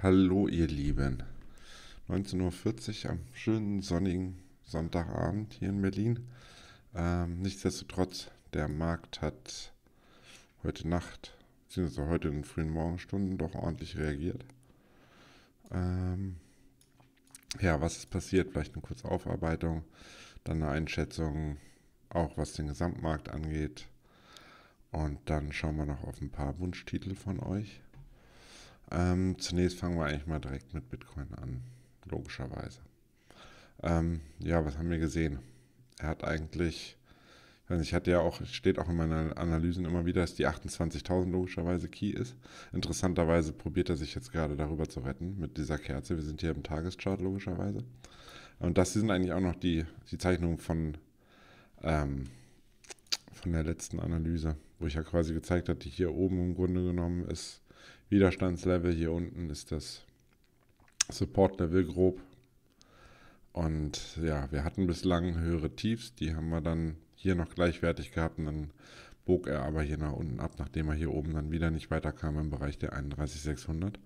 Hallo ihr Lieben. 19.40 Uhr am schönen sonnigen Sonntagabend hier in Berlin. Ähm, nichtsdestotrotz, der Markt hat heute Nacht, beziehungsweise heute in den frühen Morgenstunden doch ordentlich reagiert. Ähm, ja, was ist passiert? Vielleicht eine kurze Aufarbeitung, dann eine Einschätzung, auch was den Gesamtmarkt angeht. Und dann schauen wir noch auf ein paar Wunschtitel von euch. Ähm, zunächst fangen wir eigentlich mal direkt mit Bitcoin an, logischerweise. Ähm, ja, was haben wir gesehen? Er hat eigentlich, ich weiß nicht, hatte ja auch, steht auch in meinen Analysen immer wieder, dass die 28.000 logischerweise Key ist. Interessanterweise probiert er sich jetzt gerade darüber zu retten mit dieser Kerze. Wir sind hier im Tageschart logischerweise. Und das sind eigentlich auch noch die, die Zeichnungen von, ähm, von der letzten Analyse, wo ich ja quasi gezeigt hatte, hier oben im Grunde genommen ist Widerstandslevel hier unten ist das Support-Level grob. Und ja, wir hatten bislang höhere Tiefs, die haben wir dann hier noch gleichwertig gehabt und dann bog er aber hier nach unten ab, nachdem er hier oben dann wieder nicht weiterkam im Bereich der 31600,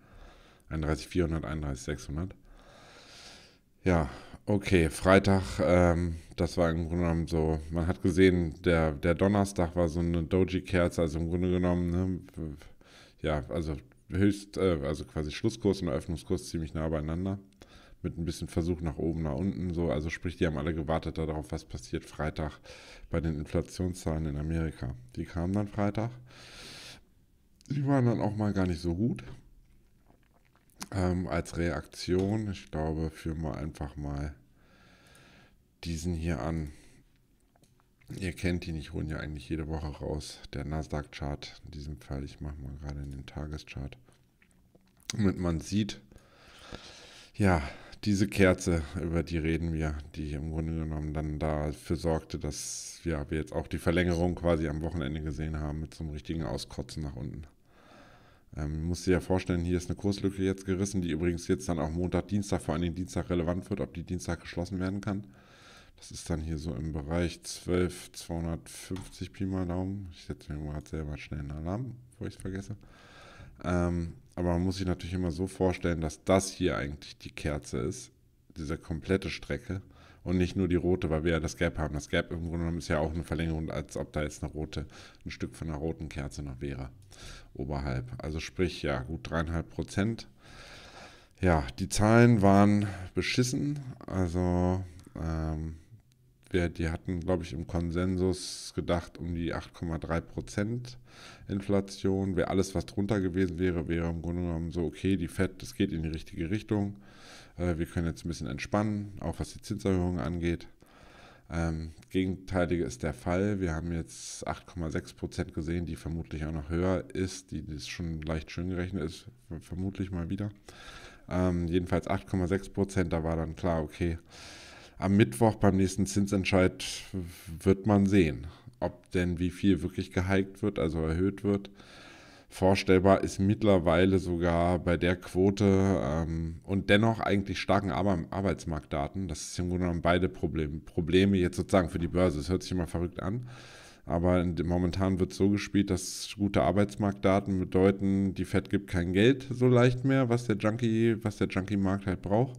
31400, 31600. Ja, okay, Freitag, ähm, das war im Grunde genommen so, man hat gesehen, der, der Donnerstag war so eine Doji-Kerze, also im Grunde genommen, ne, ja, also höchst, äh, also quasi Schlusskurs und Eröffnungskurs ziemlich nah beieinander. Mit ein bisschen Versuch nach oben, nach unten. So. Also sprich, die haben alle gewartet darauf, was passiert Freitag bei den Inflationszahlen in Amerika. Die kamen dann Freitag. Die waren dann auch mal gar nicht so gut. Ähm, als Reaktion, ich glaube, führen wir einfach mal diesen hier an. Ihr kennt ihn, ich hole ihn ja eigentlich jede Woche raus. Der Nasdaq-Chart, in diesem Fall, ich mache mal gerade in den Tageschart. Damit man sieht, ja, diese Kerze, über die reden wir, die im Grunde genommen dann dafür sorgte, dass ja, wir jetzt auch die Verlängerung quasi am Wochenende gesehen haben mit so einem richtigen Auskotzen nach unten. Ähm, muss sich ja vorstellen, hier ist eine Kurslücke jetzt gerissen, die übrigens jetzt dann auch Montag, Dienstag, vor allem Dienstag relevant wird, ob die Dienstag geschlossen werden kann. Das ist dann hier so im Bereich 12, 250 Pi mal Daumen. Ich setze mir mal selber schnell einen Alarm, bevor ich es vergesse. Ähm, aber man muss sich natürlich immer so vorstellen, dass das hier eigentlich die Kerze ist, diese komplette Strecke und nicht nur die rote, weil wir ja das Gap haben. Das Gap im Grunde genommen ist ja auch eine Verlängerung, als ob da jetzt eine rote, ein Stück von einer roten Kerze noch wäre, oberhalb. Also sprich, ja, gut dreieinhalb Prozent. Ja, die Zahlen waren beschissen, also ähm, wir, die hatten, glaube ich, im Konsensus gedacht um die 8,3 Inflation. Wäre alles, was drunter gewesen wäre, wäre im Grunde genommen so, okay, die FED, das geht in die richtige Richtung. Äh, wir können jetzt ein bisschen entspannen, auch was die Zinserhöhung angeht. Ähm, Gegenteilige ist der Fall. Wir haben jetzt 8,6 gesehen, die vermutlich auch noch höher ist, die, ist schon leicht schön gerechnet ist, vermutlich mal wieder. Ähm, jedenfalls 8,6 da war dann klar, okay, am Mittwoch beim nächsten Zinsentscheid wird man sehen, ob denn wie viel wirklich gehiked wird, also erhöht wird. Vorstellbar ist mittlerweile sogar bei der Quote ähm, und dennoch eigentlich starken Arbeitsmarktdaten. Das ist im Grunde genommen beide Probleme. Probleme jetzt sozusagen für die Börse. Es hört sich immer verrückt an. Aber momentan wird so gespielt, dass gute Arbeitsmarktdaten bedeuten, die Fed gibt kein Geld so leicht mehr, was der Junkie, was der Junkie-Markt halt braucht.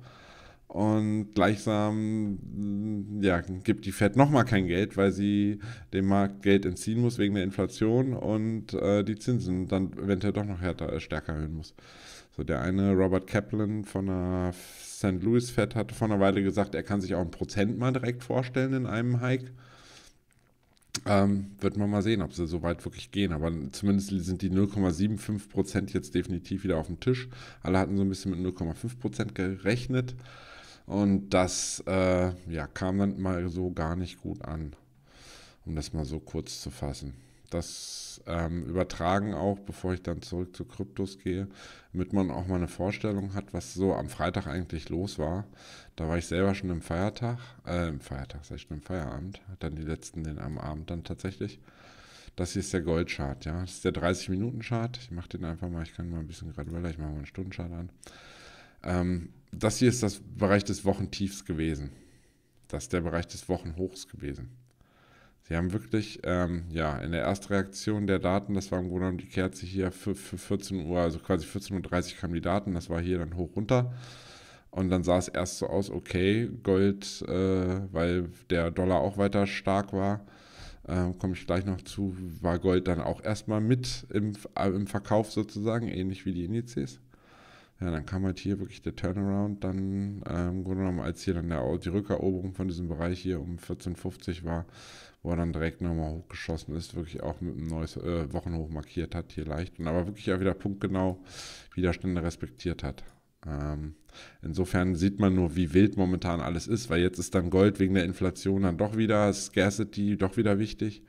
Und gleichsam ja, gibt die Fed nochmal kein Geld, weil sie dem Markt Geld entziehen muss wegen der Inflation und äh, die Zinsen dann eventuell doch noch härter, äh, stärker erhöhen muss. So der eine Robert Kaplan von der St. Louis Fed hatte vor einer Weile gesagt, er kann sich auch ein Prozent mal direkt vorstellen in einem Hike. Ähm, wird man mal sehen, ob sie so weit wirklich gehen. Aber zumindest sind die 0,75% jetzt definitiv wieder auf dem Tisch. Alle hatten so ein bisschen mit 0,5% gerechnet. Und das äh, ja, kam dann mal so gar nicht gut an, um das mal so kurz zu fassen. Das ähm, Übertragen auch, bevor ich dann zurück zu Kryptos gehe, damit man auch mal eine Vorstellung hat, was so am Freitag eigentlich los war. Da war ich selber schon im Feiertag, äh, im Feiertag, sag ich schon im Feierabend, dann die letzten den am Abend dann tatsächlich. Das hier ist der Goldchart, ja. Das ist der 30-Minuten-Chart. Ich mache den einfach mal, ich kann mal ein bisschen gradueller, ich mache mal einen Stundenchart an. Ähm, das hier ist das Bereich des Wochentiefs gewesen. Das ist der Bereich des Wochenhochs gewesen. Sie haben wirklich, ähm, ja, in der ersten Reaktion der Daten, das war im Grunde genommen die Kerze hier für, für 14 Uhr, also quasi 14.30 Uhr kamen die Daten, das war hier dann hoch runter. Und dann sah es erst so aus, okay, Gold, äh, weil der Dollar auch weiter stark war, äh, komme ich gleich noch zu, war Gold dann auch erstmal mit im, im Verkauf sozusagen, ähnlich wie die Indizes. Ja, dann kam halt hier wirklich der Turnaround, dann äh, im Grunde genommen, als hier dann der, die Rückeroberung von diesem Bereich hier um 14,50 war, wo er dann direkt nochmal hochgeschossen ist, wirklich auch mit einem neues äh, Wochenhoch markiert hat, hier leicht. Und aber wirklich auch wieder punktgenau Widerstände respektiert hat. Ähm, insofern sieht man nur, wie wild momentan alles ist, weil jetzt ist dann Gold wegen der Inflation dann doch wieder, Scarcity doch wieder wichtig.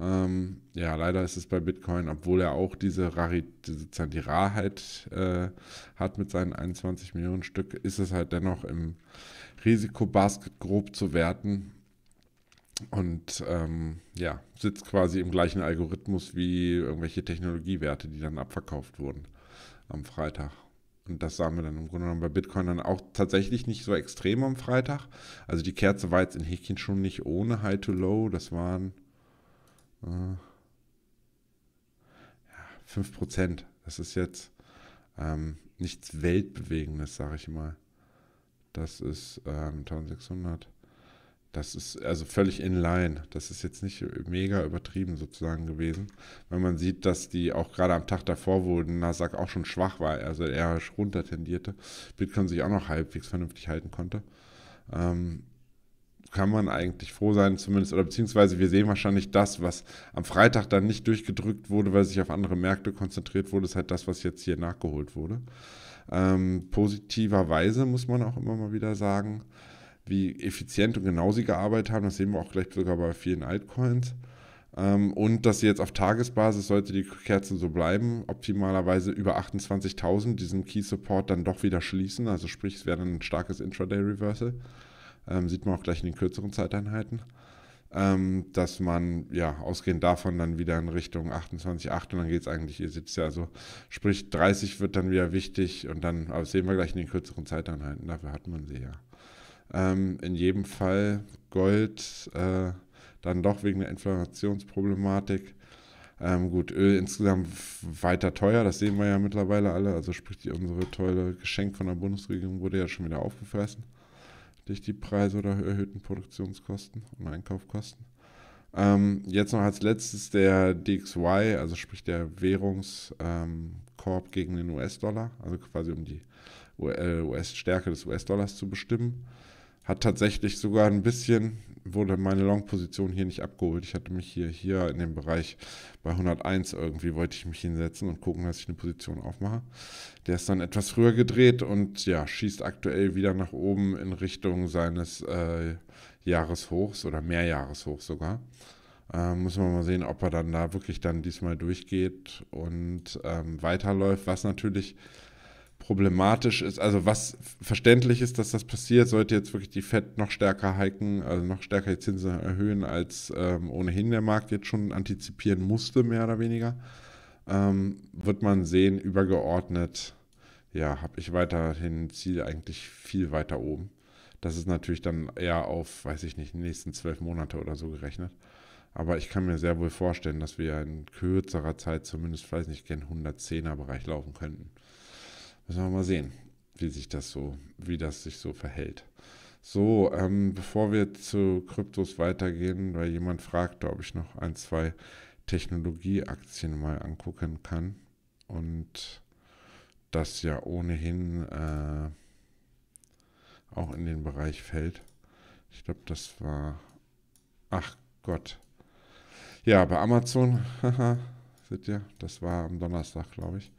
Ähm, ja, leider ist es bei Bitcoin, obwohl er auch diese, Rarit diese die Rarheit äh, hat mit seinen 21 Millionen Stück, ist es halt dennoch im Risikobasket grob zu werten. Und ähm, ja, sitzt quasi im gleichen Algorithmus wie irgendwelche Technologiewerte, die dann abverkauft wurden am Freitag. Und das sahen wir dann im Grunde genommen bei Bitcoin dann auch tatsächlich nicht so extrem am Freitag. Also die Kerze war jetzt in Häkchen schon nicht ohne High to Low. Das waren ja, 5%. Das ist jetzt ähm, nichts Weltbewegendes, sage ich mal. Das ist ähm, 1600. Das ist also völlig in line. Das ist jetzt nicht mega übertrieben sozusagen gewesen, weil man sieht, dass die auch gerade am Tag davor, wo Nasdaq auch schon schwach war, also eher runter tendierte, Bitcoin sich auch noch halbwegs vernünftig halten konnte. Ähm, kann man eigentlich froh sein, zumindest, oder beziehungsweise wir sehen wahrscheinlich das, was am Freitag dann nicht durchgedrückt wurde, weil sich auf andere Märkte konzentriert wurde, ist halt das, was jetzt hier nachgeholt wurde. Ähm, positiverweise muss man auch immer mal wieder sagen, wie effizient und genau sie gearbeitet haben. Das sehen wir auch gleich sogar bei vielen Altcoins. Ähm, und dass sie jetzt auf Tagesbasis, sollte die Kerzen so bleiben, optimalerweise über 28.000 diesen Key Support dann doch wieder schließen. Also sprich, es wäre dann ein starkes Intraday Reversal ähm, sieht man auch gleich in den kürzeren Zeiteinheiten, ähm, dass man ja ausgehend davon dann wieder in Richtung 28, 8 und dann geht es eigentlich, ihr sitzt ja also, sprich 30 wird dann wieder wichtig und dann, aber sehen wir gleich in den kürzeren Zeiteinheiten, dafür hat man sie ja. Ähm, in jedem Fall Gold, äh, dann doch wegen der Inflationsproblematik. Ähm, gut, Öl insgesamt weiter teuer, das sehen wir ja mittlerweile alle. Also sprich, die, unsere tolle Geschenk von der Bundesregierung wurde ja schon wieder aufgefressen durch die Preise oder erhöhten Produktionskosten und Einkaufkosten. Ähm, jetzt noch als letztes der DXY, also sprich der Währungskorb ähm, gegen den US-Dollar, also quasi um die US-Stärke des US-Dollars zu bestimmen. Hat tatsächlich sogar ein bisschen wurde meine Long-Position hier nicht abgeholt. Ich hatte mich hier, hier in dem Bereich bei 101 irgendwie, wollte ich mich hinsetzen und gucken, dass ich eine Position aufmache. Der ist dann etwas früher gedreht und ja, schießt aktuell wieder nach oben in Richtung seines äh, Jahreshochs oder Mehrjahreshochs sogar. Ähm, muss man mal sehen, ob er dann da wirklich dann diesmal durchgeht und ähm, weiterläuft, was natürlich problematisch ist, also was verständlich ist, dass das passiert, sollte jetzt wirklich die FED noch stärker hiken, also noch stärker die Zinsen erhöhen, als ähm, ohnehin der Markt jetzt schon antizipieren musste, mehr oder weniger, ähm, wird man sehen, übergeordnet, ja, habe ich weiterhin Ziel eigentlich viel weiter oben. Das ist natürlich dann eher auf, weiß ich nicht, die nächsten zwölf Monate oder so gerechnet. Aber ich kann mir sehr wohl vorstellen, dass wir in kürzerer Zeit zumindest, weiß nicht, gen 110er-Bereich laufen könnten. Müssen wir mal sehen, wie sich das so, wie das sich so verhält. So, ähm, bevor wir zu Kryptos weitergehen, weil jemand fragte, ob ich noch ein, zwei Technologieaktien mal angucken kann. Und das ja ohnehin äh, auch in den Bereich fällt. Ich glaube, das war. Ach Gott. Ja, bei Amazon, haha, seht ihr, das war am Donnerstag, glaube ich.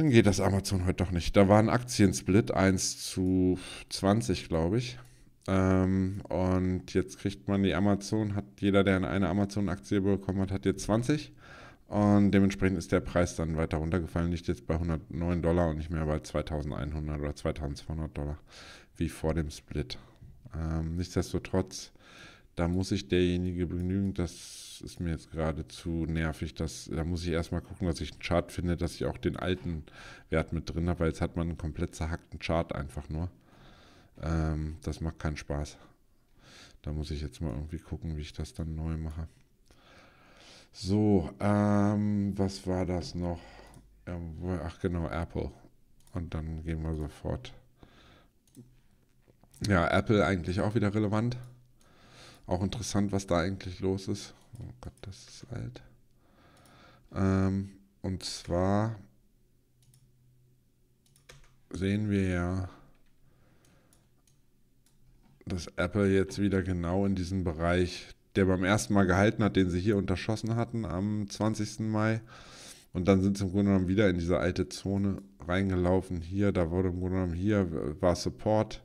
Dann geht das Amazon heute doch nicht. Da war ein Aktiensplit, 1 zu 20, glaube ich. Ähm, und jetzt kriegt man die Amazon, hat jeder, der eine Amazon-Aktie bekommen hat, hat jetzt 20. Und dementsprechend ist der Preis dann weiter runtergefallen, liegt jetzt bei 109 Dollar und nicht mehr bei 2100 oder 2200 Dollar wie vor dem Split. Ähm, nichtsdestotrotz, da muss sich derjenige begnügen, dass ist mir jetzt gerade zu nervig. Dass, da muss ich erstmal gucken, dass ich einen Chart finde, dass ich auch den alten Wert mit drin habe, weil jetzt hat man einen komplett zerhackten Chart einfach nur. Ähm, das macht keinen Spaß. Da muss ich jetzt mal irgendwie gucken, wie ich das dann neu mache. So, ähm, was war das noch? Ähm, ach genau, Apple. Und dann gehen wir sofort. Ja, Apple eigentlich auch wieder relevant. Auch interessant, was da eigentlich los ist. Oh Gott, das ist alt. Ähm, und zwar sehen wir ja, dass Apple jetzt wieder genau in diesem Bereich, der beim ersten Mal gehalten hat, den sie hier unterschossen hatten am 20. Mai. Und dann sind sie im Grunde genommen wieder in diese alte Zone reingelaufen. Hier, da wurde im Grunde genommen hier war Support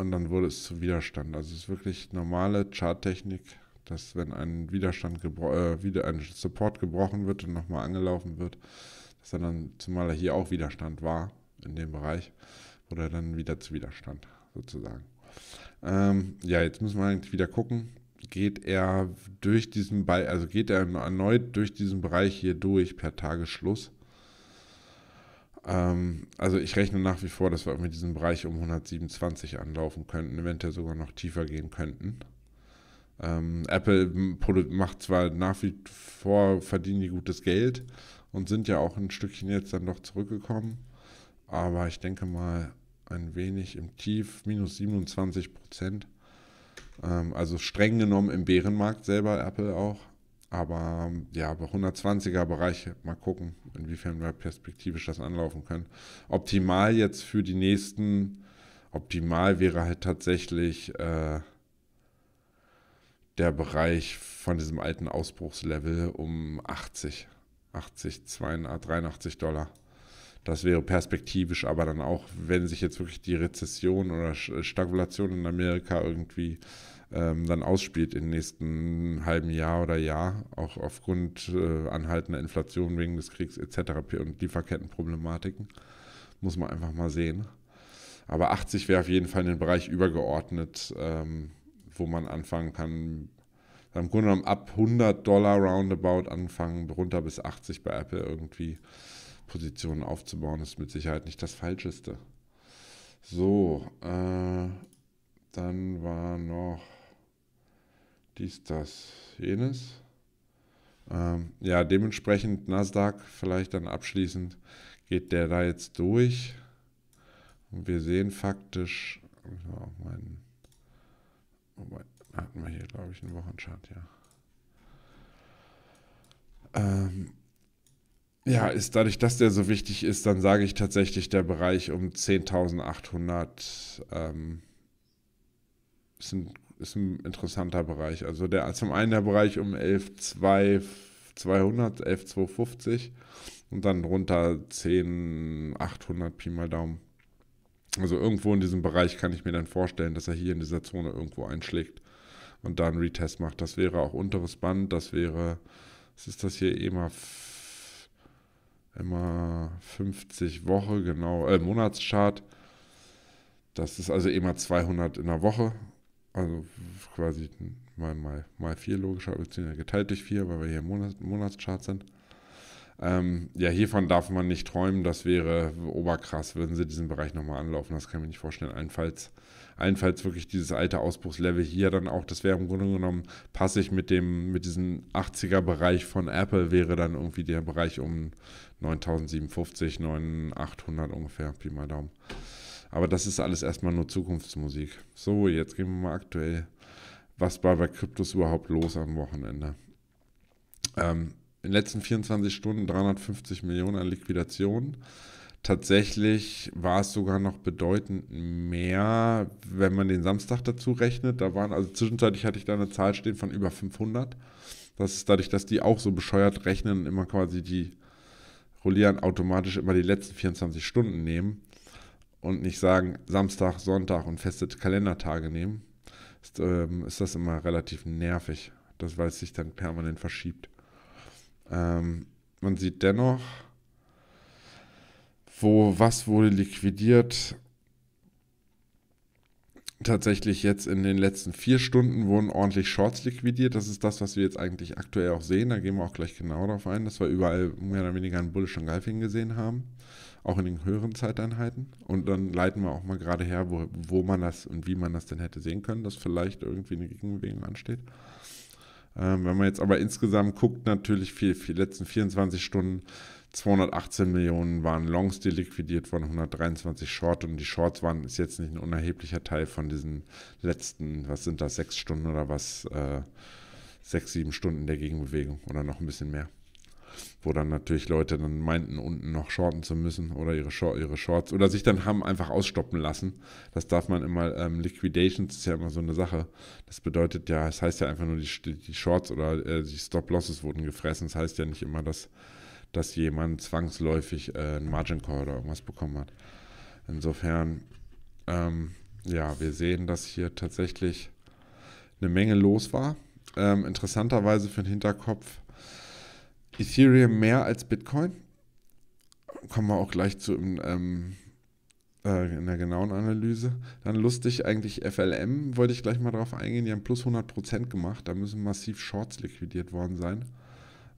und dann wurde es zu Widerstand. Also es ist wirklich normale Charttechnik, dass wenn ein Widerstand äh, wieder ein Support gebrochen wird und nochmal angelaufen wird, dass er dann, zumal er hier auch Widerstand war in dem Bereich, wurde er dann wieder zu Widerstand sozusagen. Ähm, ja, jetzt müssen wir eigentlich wieder gucken, geht er durch diesen Be also geht er erneut durch diesen Bereich hier durch per Tagesschluss ähm, also ich rechne nach wie vor, dass wir mit diesem Bereich um 127 anlaufen könnten, eventuell sogar noch tiefer gehen könnten. Ähm, Apple macht zwar nach wie vor, verdienen die gutes Geld und sind ja auch ein Stückchen jetzt dann doch zurückgekommen, aber ich denke mal ein wenig im Tief, minus 27 Prozent. Ähm, also streng genommen im Bärenmarkt selber Apple auch, aber ja, bei 120er Bereich mal gucken, inwiefern wir perspektivisch das anlaufen können. Optimal jetzt für die nächsten, optimal wäre halt tatsächlich äh, der Bereich von diesem alten Ausbruchslevel um 80, 80, 82, 83 Dollar. Das wäre perspektivisch, aber dann auch, wenn sich jetzt wirklich die Rezession oder Stagflation in Amerika irgendwie ähm, dann ausspielt im nächsten halben Jahr oder Jahr, auch aufgrund äh, anhaltender Inflation wegen des Kriegs etc. und Lieferkettenproblematiken. Muss man einfach mal sehen. Aber 80 wäre auf jeden Fall in den Bereich übergeordnet, ähm, wo man anfangen kann. Im Grunde genommen ab 100 Dollar roundabout anfangen, runter bis 80 bei Apple irgendwie Positionen aufzubauen, ist mit Sicherheit nicht das Falscheste. So, äh, dann war noch dies, das, jenes. Ähm, ja, dementsprechend Nasdaq vielleicht dann abschließend geht der da jetzt durch. Und wir sehen faktisch, mein, wobei, oh, hatten wir hier, glaube ich, einen Wochenchart, ja. Ähm, ja, ist dadurch, dass der so wichtig ist, dann sage ich tatsächlich der Bereich um 10.800 ähm, ein ist ein interessanter Bereich. Also der zum einen der Bereich um 11.200, 11.250 und dann runter 10.800 Pi mal Daumen. Also irgendwo in diesem Bereich kann ich mir dann vorstellen, dass er hier in dieser Zone irgendwo einschlägt und da einen Retest macht. Das wäre auch unteres Band, das wäre, was ist das hier, EMA, EMA 50 Woche, genau, äh, Monatschart. Das ist also EMA 200 in der Woche also quasi mal, mal, mal vier logischer, beziehungsweise geteilt durch vier, weil wir hier im Monat, Monatschart sind. Ähm, ja, hiervon darf man nicht träumen, das wäre oberkrass, würden sie diesen Bereich nochmal anlaufen, das kann ich mir nicht vorstellen. Einfalls, allenfalls wirklich dieses alte Ausbruchslevel hier dann auch, das wäre im Grunde genommen passig mit dem, mit diesem 80er-Bereich von Apple, wäre dann irgendwie der Bereich um 9057, 9800 ungefähr, Pi mal Daumen. Aber das ist alles erstmal nur Zukunftsmusik. So, jetzt gehen wir mal aktuell. Was war bei Kryptos überhaupt los am Wochenende? Ähm, in den letzten 24 Stunden 350 Millionen an Liquidation. Tatsächlich war es sogar noch bedeutend mehr, wenn man den Samstag dazu rechnet. Da waren, also zwischenzeitlich hatte ich da eine Zahl stehen von über 500. Das ist dadurch, dass die auch so bescheuert rechnen, immer quasi die Rollieren automatisch immer die letzten 24 Stunden nehmen und nicht sagen Samstag, Sonntag und feste Kalendertage nehmen, ist, ähm, ist das immer relativ nervig, das, weil es sich dann permanent verschiebt. Ähm, man sieht dennoch, wo was wurde liquidiert. Tatsächlich jetzt in den letzten vier Stunden wurden ordentlich Shorts liquidiert. Das ist das, was wir jetzt eigentlich aktuell auch sehen. Da gehen wir auch gleich genau darauf ein, dass wir überall mehr oder weniger einen bullischen Galfing gesehen haben auch in den höheren Zeiteinheiten. Und dann leiten wir auch mal gerade her, wo, wo man das und wie man das denn hätte sehen können, dass vielleicht irgendwie eine Gegenbewegung ansteht. Ähm, wenn man jetzt aber insgesamt guckt, natürlich viel, die letzten 24 Stunden 218 Millionen waren Longs, die liquidiert wurden, 123 Short und die Shorts waren ist jetzt nicht ein unerheblicher Teil von diesen letzten, was sind das, sechs Stunden oder was, äh, sechs, sieben Stunden der Gegenbewegung oder noch ein bisschen mehr wo dann natürlich Leute dann meinten, unten noch shorten zu müssen oder ihre, Short, ihre Shorts oder sich dann haben einfach ausstoppen lassen. Das darf man immer, ähm, Liquidations ist ja immer so eine Sache. Das bedeutet ja, es das heißt ja einfach nur, die, die Shorts oder äh, die Stop-Losses wurden gefressen. Das heißt ja nicht immer, dass, dass jemand zwangsläufig äh, einen Margin Call oder irgendwas bekommen hat. Insofern, ähm, ja, wir sehen, dass hier tatsächlich eine Menge los war. Ähm, interessanterweise für den Hinterkopf Ethereum mehr als Bitcoin. Kommen wir auch gleich zu im, ähm, ähm, äh, in der genauen Analyse. Dann lustig eigentlich FLM, wollte ich gleich mal drauf eingehen. Die haben plus 100% gemacht. Da müssen massiv Shorts liquidiert worden sein.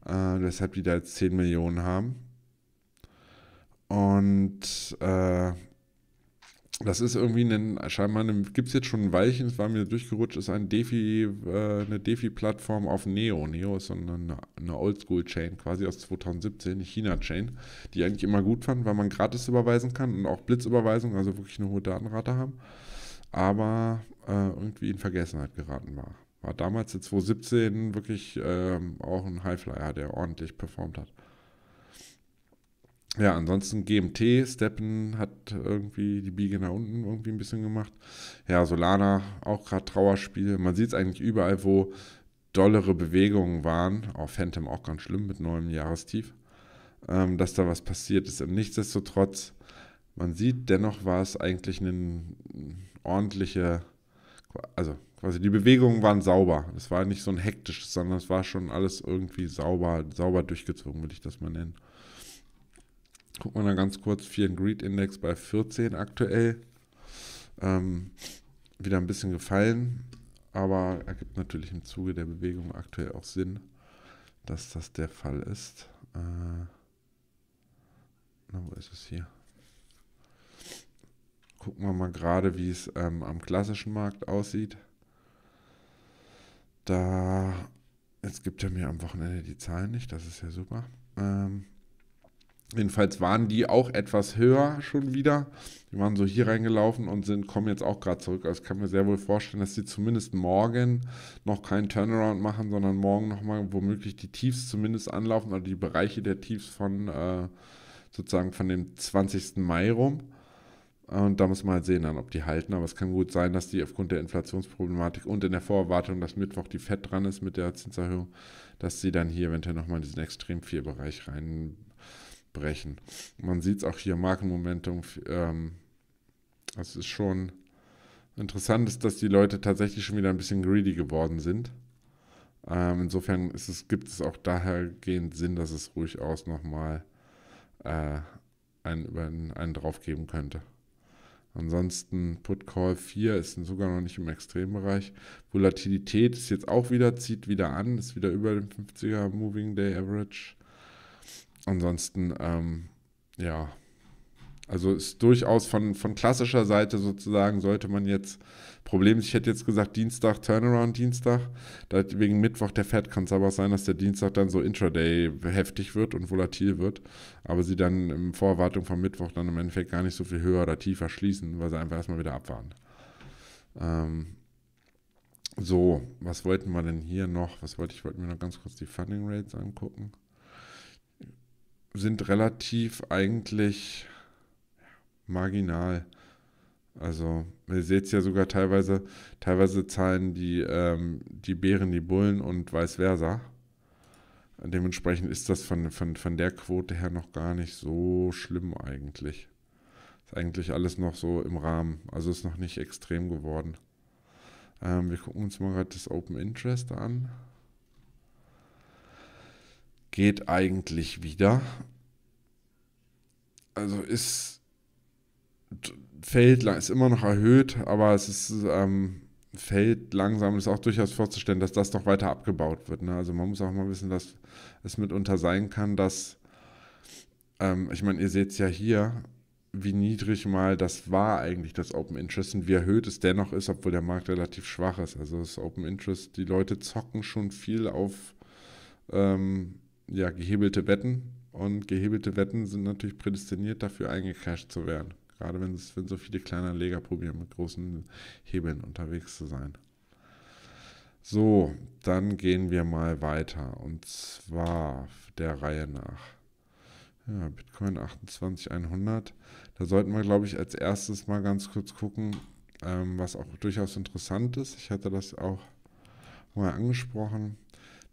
Äh, weshalb die da jetzt 10 Millionen haben. Und äh, das ist irgendwie ein, scheinbar gibt es jetzt schon ein Weilchen, es war mir durchgerutscht, ist ein Defi, äh, eine Defi-Plattform auf Neo. Neo ist eine, eine Oldschool-Chain, quasi aus 2017, eine China-Chain, die ich eigentlich immer gut fand, weil man gratis überweisen kann und auch Blitzüberweisung, also wirklich eine hohe Datenrate haben, aber äh, irgendwie in Vergessenheit geraten war. War damals in 2017 wirklich ähm, auch ein Highflyer, der ordentlich performt hat ja, ansonsten GMT, Steppen hat irgendwie die Biege nach unten irgendwie ein bisschen gemacht. Ja, Solana auch gerade Trauerspiel. Man sieht es eigentlich überall, wo dollere Bewegungen waren. Auch oh, Phantom auch ganz schlimm mit neuem Jahrestief. Ähm, dass da was passiert ist. Und nichtsdestotrotz, man sieht, dennoch war es eigentlich eine ordentliche, also quasi die Bewegungen waren sauber. Es war nicht so ein hektisches, sondern es war schon alles irgendwie sauber, sauber durchgezogen, würde ich das mal nennen gucken wir dann ganz kurz, Fear and Greed Index bei 14 aktuell. Ähm, wieder ein bisschen gefallen, aber ergibt natürlich im Zuge der Bewegung aktuell auch Sinn, dass das der Fall ist. Äh, na, wo ist es hier? Gucken wir mal gerade, wie es ähm, am klassischen Markt aussieht. Da, jetzt gibt er mir am Wochenende die Zahlen nicht, das ist ja super. Ähm, Jedenfalls waren die auch etwas höher schon wieder. Die waren so hier reingelaufen und sind, kommen jetzt auch gerade zurück. Also ich kann mir sehr wohl vorstellen, dass sie zumindest morgen noch keinen Turnaround machen, sondern morgen nochmal womöglich die Tiefs zumindest anlaufen oder die Bereiche der Tiefs von äh, sozusagen von dem 20. Mai rum. Und da muss man halt sehen, dann, ob die halten. Aber es kann gut sein, dass die aufgrund der Inflationsproblematik und in der Vorerwartung, dass Mittwoch die FED dran ist mit der Zinserhöhung, dass sie dann hier eventuell nochmal in diesen extrem viel Bereich rein brechen. Man sieht es auch hier, Markenmomentum. Ähm, das ist schon interessant, ist, dass die Leute tatsächlich schon wieder ein bisschen greedy geworden sind. Ähm, insofern ist es, gibt es auch dahergehend Sinn, dass es ruhig aus nochmal äh, einen, einen, einen drauf geben könnte. Ansonsten Put Call 4 ist sogar noch nicht im Extrembereich. Volatilität ist jetzt auch wieder, zieht wieder an, ist wieder über dem 50er Moving Day Average ansonsten, ähm, ja, also ist durchaus von, von klassischer Seite sozusagen, sollte man jetzt Problem, ich hätte jetzt gesagt Dienstag, Turnaround Dienstag, wegen Mittwoch der Fed kann es aber auch sein, dass der Dienstag dann so intraday heftig wird und volatil wird, aber sie dann in Vorwartung vom Mittwoch dann im Endeffekt gar nicht so viel höher oder tiefer schließen, weil sie einfach erstmal wieder abwarten. Ähm, so, was wollten wir denn hier noch? Was wollte ich, wollte mir noch ganz kurz die Funding Rates angucken sind relativ eigentlich marginal. Also, ihr seht es ja sogar teilweise, teilweise zahlen die, ähm, die Bären die Bullen und vice versa. Dementsprechend ist das von, von, von der Quote her noch gar nicht so schlimm eigentlich. Ist eigentlich alles noch so im Rahmen. Also ist noch nicht extrem geworden. Ähm, wir gucken uns mal gerade das Open Interest an geht eigentlich wieder. Also ist fällt ist immer noch erhöht, aber es ist ähm, fällt langsam. Ist auch durchaus vorzustellen, dass das noch weiter abgebaut wird. Ne? Also man muss auch mal wissen, dass es mitunter sein kann, dass ähm, ich meine, ihr seht es ja hier, wie niedrig mal das war eigentlich das Open Interest und wie erhöht es dennoch ist, obwohl der Markt relativ schwach ist. Also das Open Interest, die Leute zocken schon viel auf ähm, ja, gehebelte Wetten. Und gehebelte Wetten sind natürlich prädestiniert dafür, eingecashed zu werden. Gerade wenn, es, wenn so viele kleine Anleger probieren, mit großen Hebeln unterwegs zu sein. So, dann gehen wir mal weiter. Und zwar der Reihe nach. Ja, Bitcoin 28100. Da sollten wir, glaube ich, als erstes mal ganz kurz gucken, ähm, was auch durchaus interessant ist. Ich hatte das auch mal angesprochen.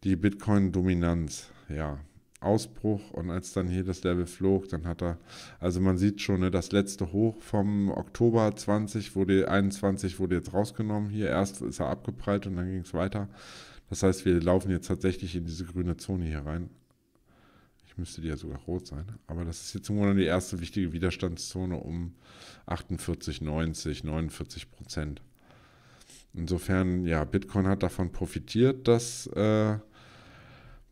Die Bitcoin-Dominanz ja, Ausbruch und als dann hier das Level flog, dann hat er, also man sieht schon, ne, das letzte Hoch vom Oktober 20 wurde, 21 wurde jetzt rausgenommen. Hier erst ist er abgeprallt und dann ging es weiter. Das heißt, wir laufen jetzt tatsächlich in diese grüne Zone hier rein. Ich müsste die ja sogar rot sein. Aber das ist jetzt im Grunde die erste wichtige Widerstandszone um 48, 90, 49 Prozent. Insofern, ja, Bitcoin hat davon profitiert, dass äh,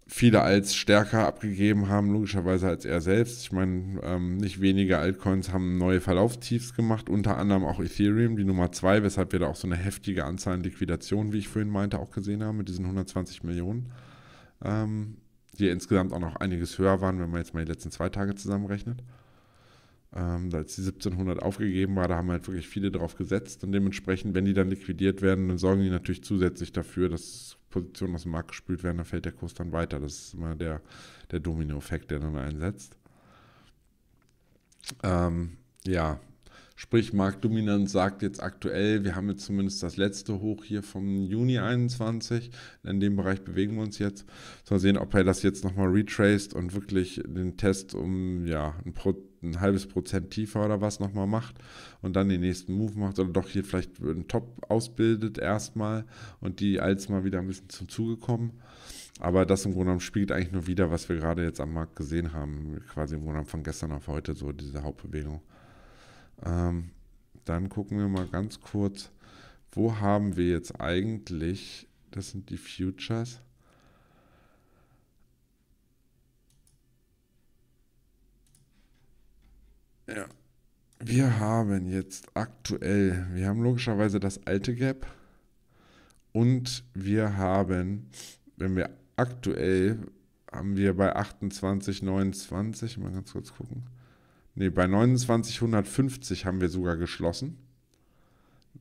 viele als stärker abgegeben haben, logischerweise als er selbst. Ich meine, ähm, nicht wenige Altcoins haben neue Verlaufstiefs gemacht, unter anderem auch Ethereum, die Nummer zwei, weshalb wir da auch so eine heftige Anzahl an Liquidationen, wie ich vorhin meinte, auch gesehen haben, mit diesen 120 Millionen, ähm, die insgesamt auch noch einiges höher waren, wenn man jetzt mal die letzten zwei Tage zusammenrechnet. Ähm, als die 1700 aufgegeben war, da haben halt wirklich viele drauf gesetzt und dementsprechend, wenn die dann liquidiert werden, dann sorgen die natürlich zusätzlich dafür, dass Positionen aus dem Markt gespült werden, dann fällt der Kurs dann weiter. Das ist immer der, der Domino-Effekt, der dann einsetzt. Ähm, ja, Sprich, Marktdominanz sagt jetzt aktuell, wir haben jetzt zumindest das letzte Hoch hier vom Juni 21. In dem Bereich bewegen wir uns jetzt. Mal sehen, ob er das jetzt nochmal retraced und wirklich den Test um ja, ein, Pro, ein halbes Prozent tiefer oder was nochmal macht und dann den nächsten Move macht oder doch hier vielleicht einen Top ausbildet erstmal und die als mal wieder ein bisschen zum Zuge kommen. Aber das im Grunde genommen spiegelt eigentlich nur wieder, was wir gerade jetzt am Markt gesehen haben. Quasi im Grunde genommen von gestern auf heute, so diese Hauptbewegung. Ähm, dann gucken wir mal ganz kurz, wo haben wir jetzt eigentlich, das sind die Futures. Ja, wir haben jetzt aktuell, wir haben logischerweise das alte Gap und wir haben, wenn wir aktuell, haben wir bei 28, 29, mal ganz kurz gucken, Nee, bei 29,150 haben wir sogar geschlossen.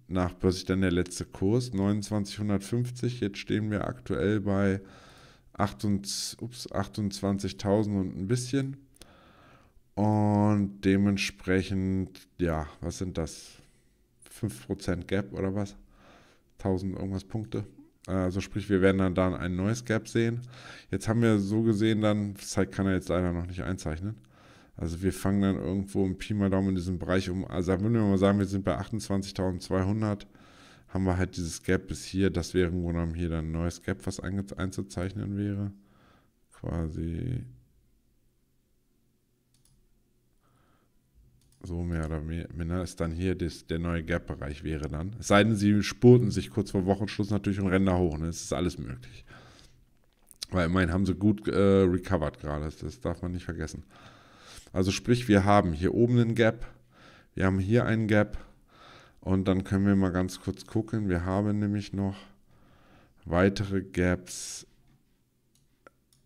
Nach Nachbörslich dann der letzte Kurs, 29,150. Jetzt stehen wir aktuell bei 28.000 und ein bisschen. Und dementsprechend, ja, was sind das? 5% Gap oder was? 1000 irgendwas Punkte. Also sprich, wir werden dann da ein neues Gap sehen. Jetzt haben wir so gesehen dann, das kann er jetzt leider noch nicht einzeichnen, also wir fangen dann irgendwo im Pi mal Daumen in diesem Bereich um. Also wenn wir mal sagen, wir sind bei 28.200, haben wir halt dieses Gap bis hier. Das wäre im Grunde genommen hier dann ein neues Gap, was einzuzeichnen wäre. Quasi so mehr oder minder ne, ist dann hier das, der neue Gap-Bereich wäre dann. Es sei denn, sie spurten sich kurz vor Wochenschluss natürlich und rennen da hoch. Ne? Es ist alles möglich. Weil immerhin haben sie gut äh, recovered gerade. Das darf man nicht vergessen. Also sprich, wir haben hier oben einen Gap, wir haben hier einen Gap und dann können wir mal ganz kurz gucken. Wir haben nämlich noch weitere Gaps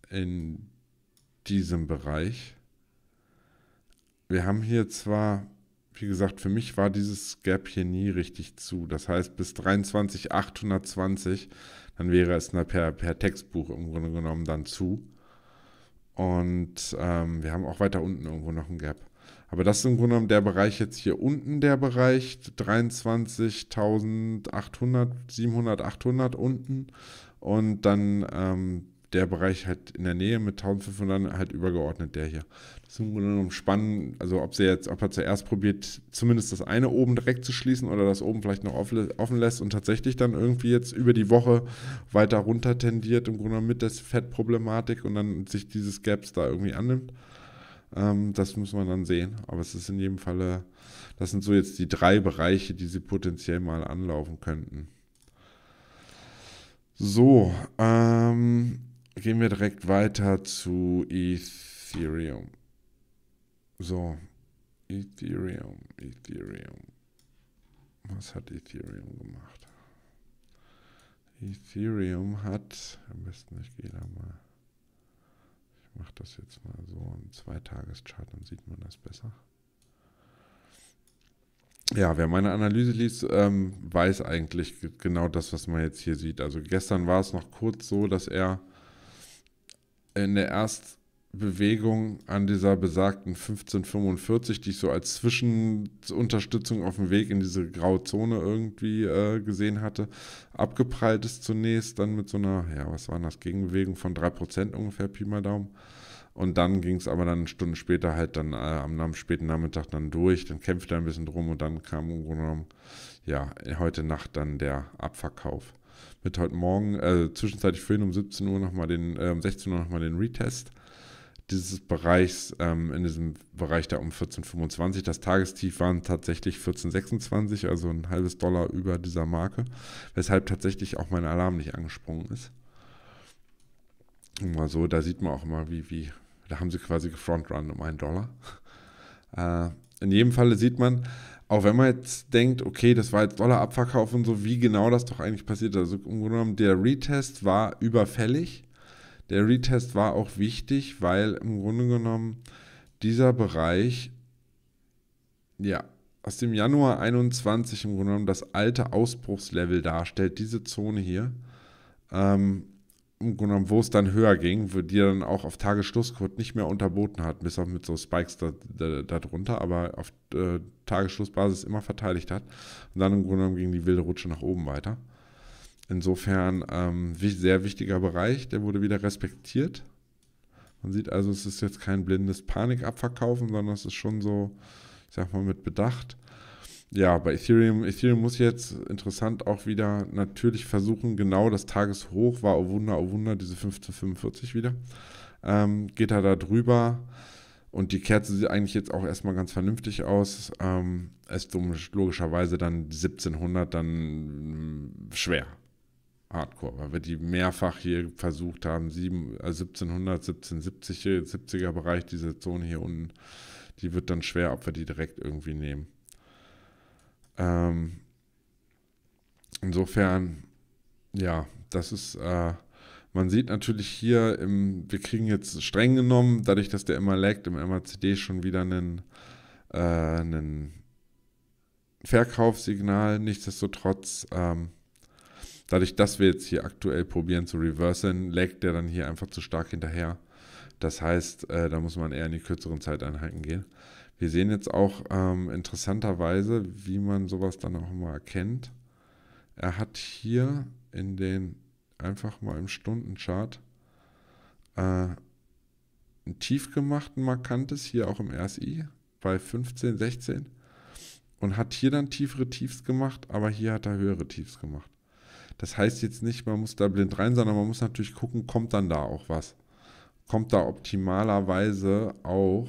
in diesem Bereich. Wir haben hier zwar, wie gesagt, für mich war dieses Gap hier nie richtig zu. Das heißt, bis 23.820, dann wäre es per, per Textbuch im Grunde genommen dann zu. Und ähm, wir haben auch weiter unten irgendwo noch ein Gap. Aber das ist im Grunde genommen der Bereich jetzt hier unten, der Bereich 23.800, 700, 800 unten. Und dann ähm, der Bereich halt in der Nähe mit 1500 halt übergeordnet der hier. Das ist im Grunde genommen spannend, also ob, sie jetzt, ob er zuerst probiert, zumindest das eine oben direkt zu schließen oder das oben vielleicht noch offen lässt und tatsächlich dann irgendwie jetzt über die Woche weiter runter tendiert, im Grunde genommen mit der Fettproblematik und dann sich dieses Gaps da irgendwie annimmt. Ähm, das muss man dann sehen. Aber es ist in jedem Falle, das sind so jetzt die drei Bereiche, die sie potenziell mal anlaufen könnten. So, ähm, gehen wir direkt weiter zu Ethereum. So, Ethereum, Ethereum. Was hat Ethereum gemacht? Ethereum hat, am besten ich gehe da mal, ich mache das jetzt mal so im Zweitageschart, dann sieht man das besser. Ja, wer meine Analyse liest, ähm, weiß eigentlich genau das, was man jetzt hier sieht. Also gestern war es noch kurz so, dass er in der Erstbewegung an dieser besagten 1545, die ich so als Zwischenunterstützung auf dem Weg in diese graue Zone irgendwie äh, gesehen hatte, abgeprallt ist zunächst, dann mit so einer, ja, was waren das, Gegenbewegung von 3% ungefähr, Pi mal Daumen. Und dann ging es aber dann Stunden später halt dann äh, am, am, späten Nachmittag dann durch, dann kämpfte er ein bisschen drum und dann kam im Grunde genommen, ja, heute Nacht dann der Abverkauf wird heute Morgen, äh, zwischenzeitlich vorhin um 17 Uhr nochmal den, äh, um 16 Uhr nochmal den Retest dieses Bereichs, ähm, in diesem Bereich da um 14,25. Das Tagestief waren tatsächlich 14,26, also ein halbes Dollar über dieser Marke, weshalb tatsächlich auch mein Alarm nicht angesprungen ist. mal so, da sieht man auch immer, wie, wie, da haben sie quasi gefrontrun um einen Dollar. Äh, in jedem Falle sieht man, auch wenn man jetzt denkt, okay, das war jetzt Dollarabverkauf und so, wie genau das doch eigentlich passiert ist. Also im Grunde genommen, der Retest war überfällig. Der Retest war auch wichtig, weil im Grunde genommen dieser Bereich, ja, aus dem Januar 21 im Grunde genommen das alte Ausbruchslevel darstellt, diese Zone hier. Ähm, im Grunde genommen, wo es dann höher ging, wo die dann auch auf Tagesschlusscode nicht mehr unterboten hat, bis auch mit so Spikes darunter, da, da aber auf äh, Tagesschlussbasis immer verteidigt hat. Und dann im Grunde genommen ging die wilde Rutsche nach oben weiter. Insofern ähm, sehr wichtiger Bereich, der wurde wieder respektiert. Man sieht also, es ist jetzt kein blindes Panikabverkaufen, sondern es ist schon so, ich sag mal, mit Bedacht ja, bei Ethereum, Ethereum muss jetzt interessant auch wieder natürlich versuchen, genau das Tageshoch war, oh Wunder, oh Wunder, diese 1545 wieder. Ähm, geht er da drüber und die Kerze sieht eigentlich jetzt auch erstmal ganz vernünftig aus. Ähm, ist logischerweise dann 1700 dann mm, schwer. Hardcore, weil wir die mehrfach hier versucht haben, 7, äh, 1700, 1770, er Bereich, diese Zone hier unten, die wird dann schwer, ob wir die direkt irgendwie nehmen. Ähm, insofern, ja, das ist, äh, man sieht natürlich hier, im, wir kriegen jetzt streng genommen, dadurch, dass der immer laggt, im MACD schon wieder einen, äh, einen Verkaufssignal. Nichtsdestotrotz, ähm, dadurch, dass wir jetzt hier aktuell probieren zu reversen, laggt der dann hier einfach zu stark hinterher. Das heißt, äh, da muss man eher in die kürzeren Zeiteinheiten gehen wir sehen jetzt auch ähm, interessanterweise, wie man sowas dann auch mal erkennt. Er hat hier in den, einfach mal im Stundenchart, äh, ein Tief gemacht, ein markantes, hier auch im RSI bei 15, 16 und hat hier dann tiefere Tiefs gemacht, aber hier hat er höhere Tiefs gemacht. Das heißt jetzt nicht, man muss da blind rein, sondern man muss natürlich gucken, kommt dann da auch was? Kommt da optimalerweise auch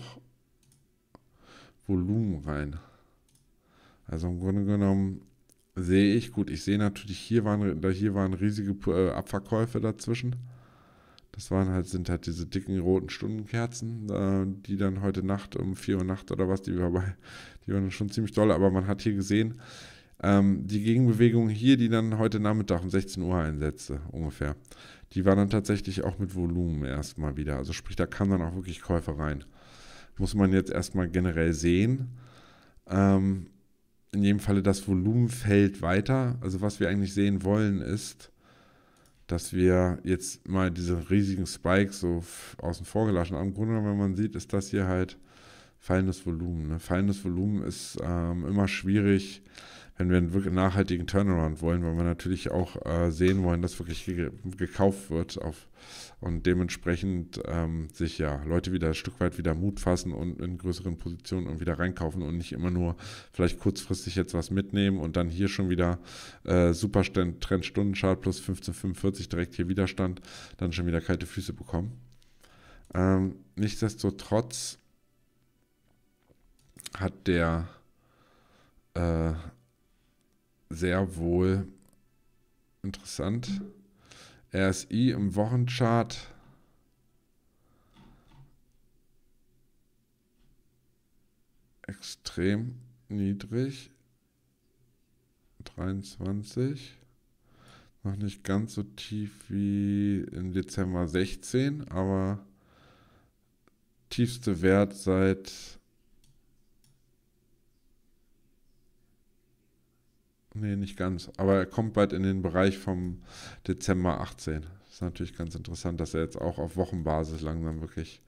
Volumen rein. Also im Grunde genommen sehe ich, gut, ich sehe natürlich, hier waren, hier waren riesige äh, Abverkäufe dazwischen. Das waren halt, sind halt diese dicken roten Stundenkerzen, äh, die dann heute Nacht um 4 Uhr Nacht oder was, die war bei, die waren schon ziemlich doll, aber man hat hier gesehen, ähm, die Gegenbewegung hier, die dann heute Nachmittag um 16 Uhr einsetzte, ungefähr, die war dann tatsächlich auch mit Volumen erstmal wieder. Also sprich, da kamen dann auch wirklich Käufer rein muss man jetzt erstmal generell sehen. Ähm, in jedem Falle das Volumen fällt weiter. Also was wir eigentlich sehen wollen ist, dass wir jetzt mal diese riesigen Spikes so außen vor gelassen haben. Im Grunde genommen, wenn man sieht, ist das hier halt fallendes Volumen. Ne? Fallendes Volumen ist ähm, immer schwierig wenn wir einen wirklich nachhaltigen Turnaround wollen, weil wir natürlich auch äh, sehen wollen, dass wirklich ge gekauft wird auf, und dementsprechend ähm, sich ja Leute wieder ein Stück weit wieder Mut fassen und in größeren Positionen und wieder reinkaufen und nicht immer nur vielleicht kurzfristig jetzt was mitnehmen und dann hier schon wieder äh, super Trendstundenschaden plus 15,45 direkt hier Widerstand, dann schon wieder kalte Füße bekommen. Ähm, nichtsdestotrotz hat der äh, sehr wohl interessant. RSI im Wochenchart. Extrem niedrig. 23. Noch nicht ganz so tief wie im Dezember 16, aber tiefste Wert seit Nee, nicht ganz. Aber er kommt bald in den Bereich vom Dezember 18. Das ist natürlich ganz interessant, dass er jetzt auch auf Wochenbasis langsam wirklich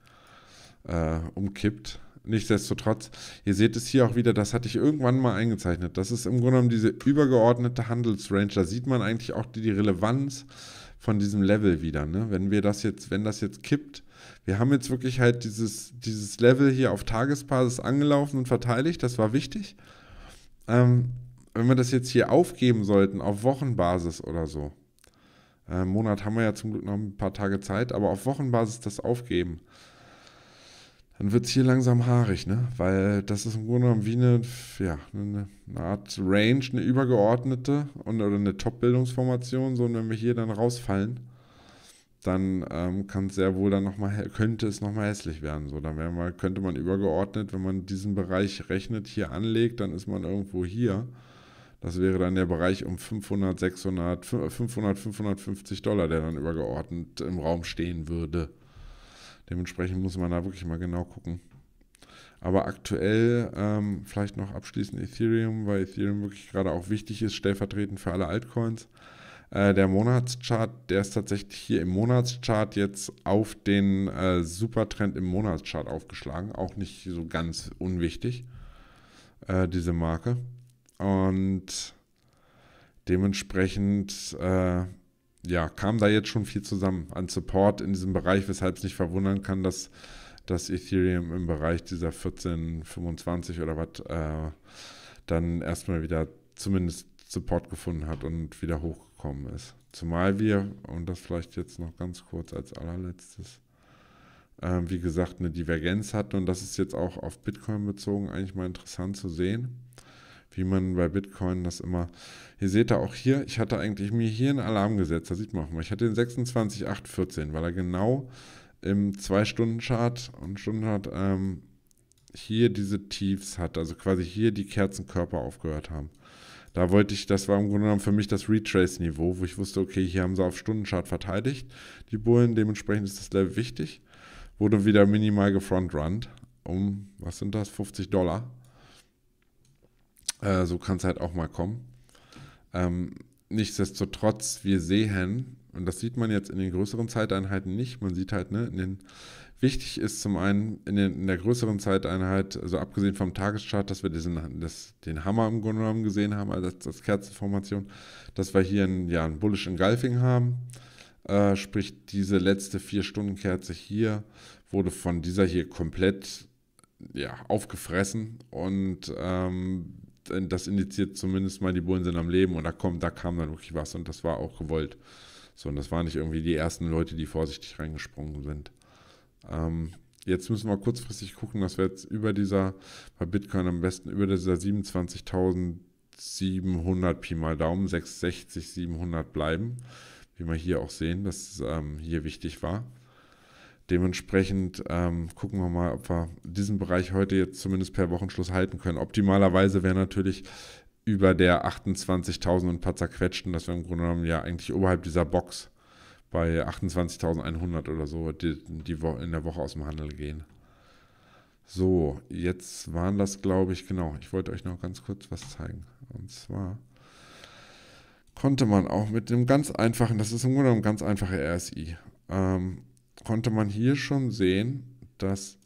äh, umkippt. Nichtsdestotrotz, ihr seht es hier auch wieder, das hatte ich irgendwann mal eingezeichnet. Das ist im Grunde genommen diese übergeordnete Handelsrange. Da sieht man eigentlich auch die, die Relevanz von diesem Level wieder. Ne? Wenn wir das jetzt, wenn das jetzt kippt, wir haben jetzt wirklich halt dieses, dieses Level hier auf Tagesbasis angelaufen und verteidigt, das war wichtig. Ähm, wenn wir das jetzt hier aufgeben sollten, auf Wochenbasis oder so, äh, Monat haben wir ja zum Glück noch ein paar Tage Zeit, aber auf Wochenbasis das aufgeben, dann wird es hier langsam haarig, ne? Weil das ist im Grunde genommen wie eine, ja, eine, eine Art Range, eine übergeordnete und, oder eine Top-Bildungsformation, so und wenn wir hier dann rausfallen, dann ähm, kann es sehr wohl dann noch könnte es nochmal hässlich werden. So, dann wäre könnte man übergeordnet, wenn man diesen Bereich rechnet, hier anlegt, dann ist man irgendwo hier. Das wäre dann der Bereich um 500, 600, 500, 550 Dollar, der dann übergeordnet im Raum stehen würde. Dementsprechend muss man da wirklich mal genau gucken. Aber aktuell ähm, vielleicht noch abschließend Ethereum, weil Ethereum wirklich gerade auch wichtig ist, stellvertretend für alle Altcoins. Äh, der Monatschart, der ist tatsächlich hier im Monatschart jetzt auf den äh, Supertrend im Monatschart aufgeschlagen. Auch nicht so ganz unwichtig, äh, diese Marke. Und dementsprechend äh, ja, kam da jetzt schon viel zusammen an Support in diesem Bereich, weshalb es nicht verwundern kann, dass, dass Ethereum im Bereich dieser 14, 25 oder was äh, dann erstmal wieder zumindest Support gefunden hat und wieder hochgekommen ist. Zumal wir, und das vielleicht jetzt noch ganz kurz als allerletztes, äh, wie gesagt, eine Divergenz hatten und das ist jetzt auch auf Bitcoin bezogen eigentlich mal interessant zu sehen wie man bei Bitcoin das immer. Ihr seht da auch hier, ich hatte eigentlich mir hier einen Alarm gesetzt, da sieht man auch mal. Ich hatte den 26814, weil er genau im 2-Stunden-Chart und Stundenchart ähm, hier diese Tiefs hat, also quasi hier die Kerzenkörper aufgehört haben. Da wollte ich, das war im Grunde genommen für mich das Retrace-Niveau, wo ich wusste, okay, hier haben sie auf Stundenchart verteidigt, die Bullen, dementsprechend ist das Level wichtig. Wurde wieder minimal gefrontrunnt um, was sind das, 50 Dollar äh, so kann es halt auch mal kommen. Ähm, nichtsdestotrotz, wir sehen, und das sieht man jetzt in den größeren Zeiteinheiten nicht, man sieht halt, ne, in den, wichtig ist zum einen in, den, in der größeren Zeiteinheit, also abgesehen vom Tageschart, dass wir diesen, das, den Hammer im Grunde genommen gesehen haben, also als, das Kerzenformation, dass wir hier ein, ja, ein Bullish Engulfing haben. Äh, sprich, diese letzte 4-Stunden-Kerze hier wurde von dieser hier komplett ja, aufgefressen und ähm, das indiziert zumindest mal, die Bullen sind am Leben und da kommt, da kam dann wirklich was und das war auch gewollt. So, und das waren nicht irgendwie die ersten Leute, die vorsichtig reingesprungen sind. Ähm, jetzt müssen wir kurzfristig gucken, dass wir jetzt über dieser, bei Bitcoin am besten über dieser 27.700 Pi mal Daumen, 660, 700 bleiben, wie wir hier auch sehen, dass ähm, hier wichtig war. Dementsprechend ähm, gucken wir mal, ob wir diesen Bereich heute jetzt zumindest per Wochenschluss halten können. Optimalerweise wäre natürlich über der 28.000 und paar zerquetschten, dass wir im Grunde genommen ja eigentlich oberhalb dieser Box bei 28.100 oder so die, die in der Woche aus dem Handel gehen. So, jetzt waren das, glaube ich, genau. Ich wollte euch noch ganz kurz was zeigen. Und zwar konnte man auch mit dem ganz einfachen, das ist im Grunde genommen ganz einfache RSI. Ähm, konnte man hier schon sehen, dass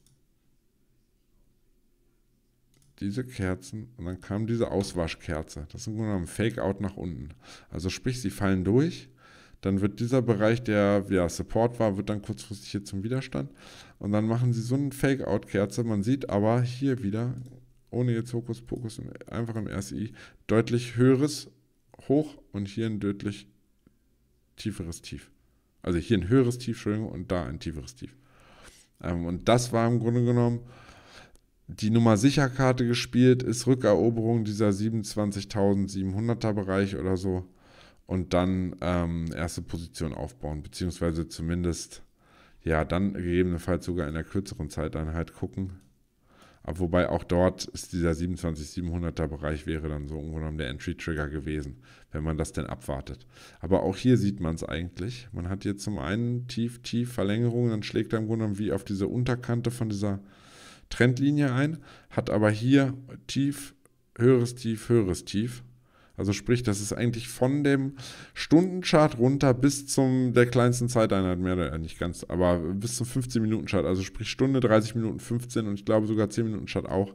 diese Kerzen und dann kam diese Auswaschkerze. Das ist im Grunde genommen Fake-out nach unten. Also sprich, sie fallen durch. Dann wird dieser Bereich, der ja Support war, wird dann kurzfristig hier zum Widerstand. Und dann machen sie so eine Fake-out-Kerze. Man sieht aber hier wieder, ohne jetzt Hokuspokus, einfach im RSI, deutlich höheres Hoch und hier ein deutlich tieferes Tief. Also hier ein höheres Tief, Entschuldigung, und da ein tieferes Tief. Ähm, und das war im Grunde genommen die Nummer Sicherkarte gespielt, ist Rückeroberung dieser 27.700er Bereich oder so und dann ähm, erste Position aufbauen, beziehungsweise zumindest ja dann gegebenenfalls sogar in der kürzeren Zeiteinheit gucken, wobei auch dort ist dieser 27700 er Bereich wäre dann so ungenommen der Entry-Trigger gewesen, wenn man das denn abwartet. Aber auch hier sieht man es eigentlich. Man hat hier zum einen tief, tief Verlängerung, dann schlägt er im Grunde genommen wie auf diese Unterkante von dieser Trendlinie ein, hat aber hier tief, höheres Tief, höheres Tief also sprich, das ist eigentlich von dem Stundenchart runter bis zum der kleinsten Zeiteinheit, mehr oder nicht ganz, aber bis zum 15-Minuten-Chart. Also sprich Stunde, 30 Minuten, 15 und ich glaube sogar 10 Minuten Chart auch,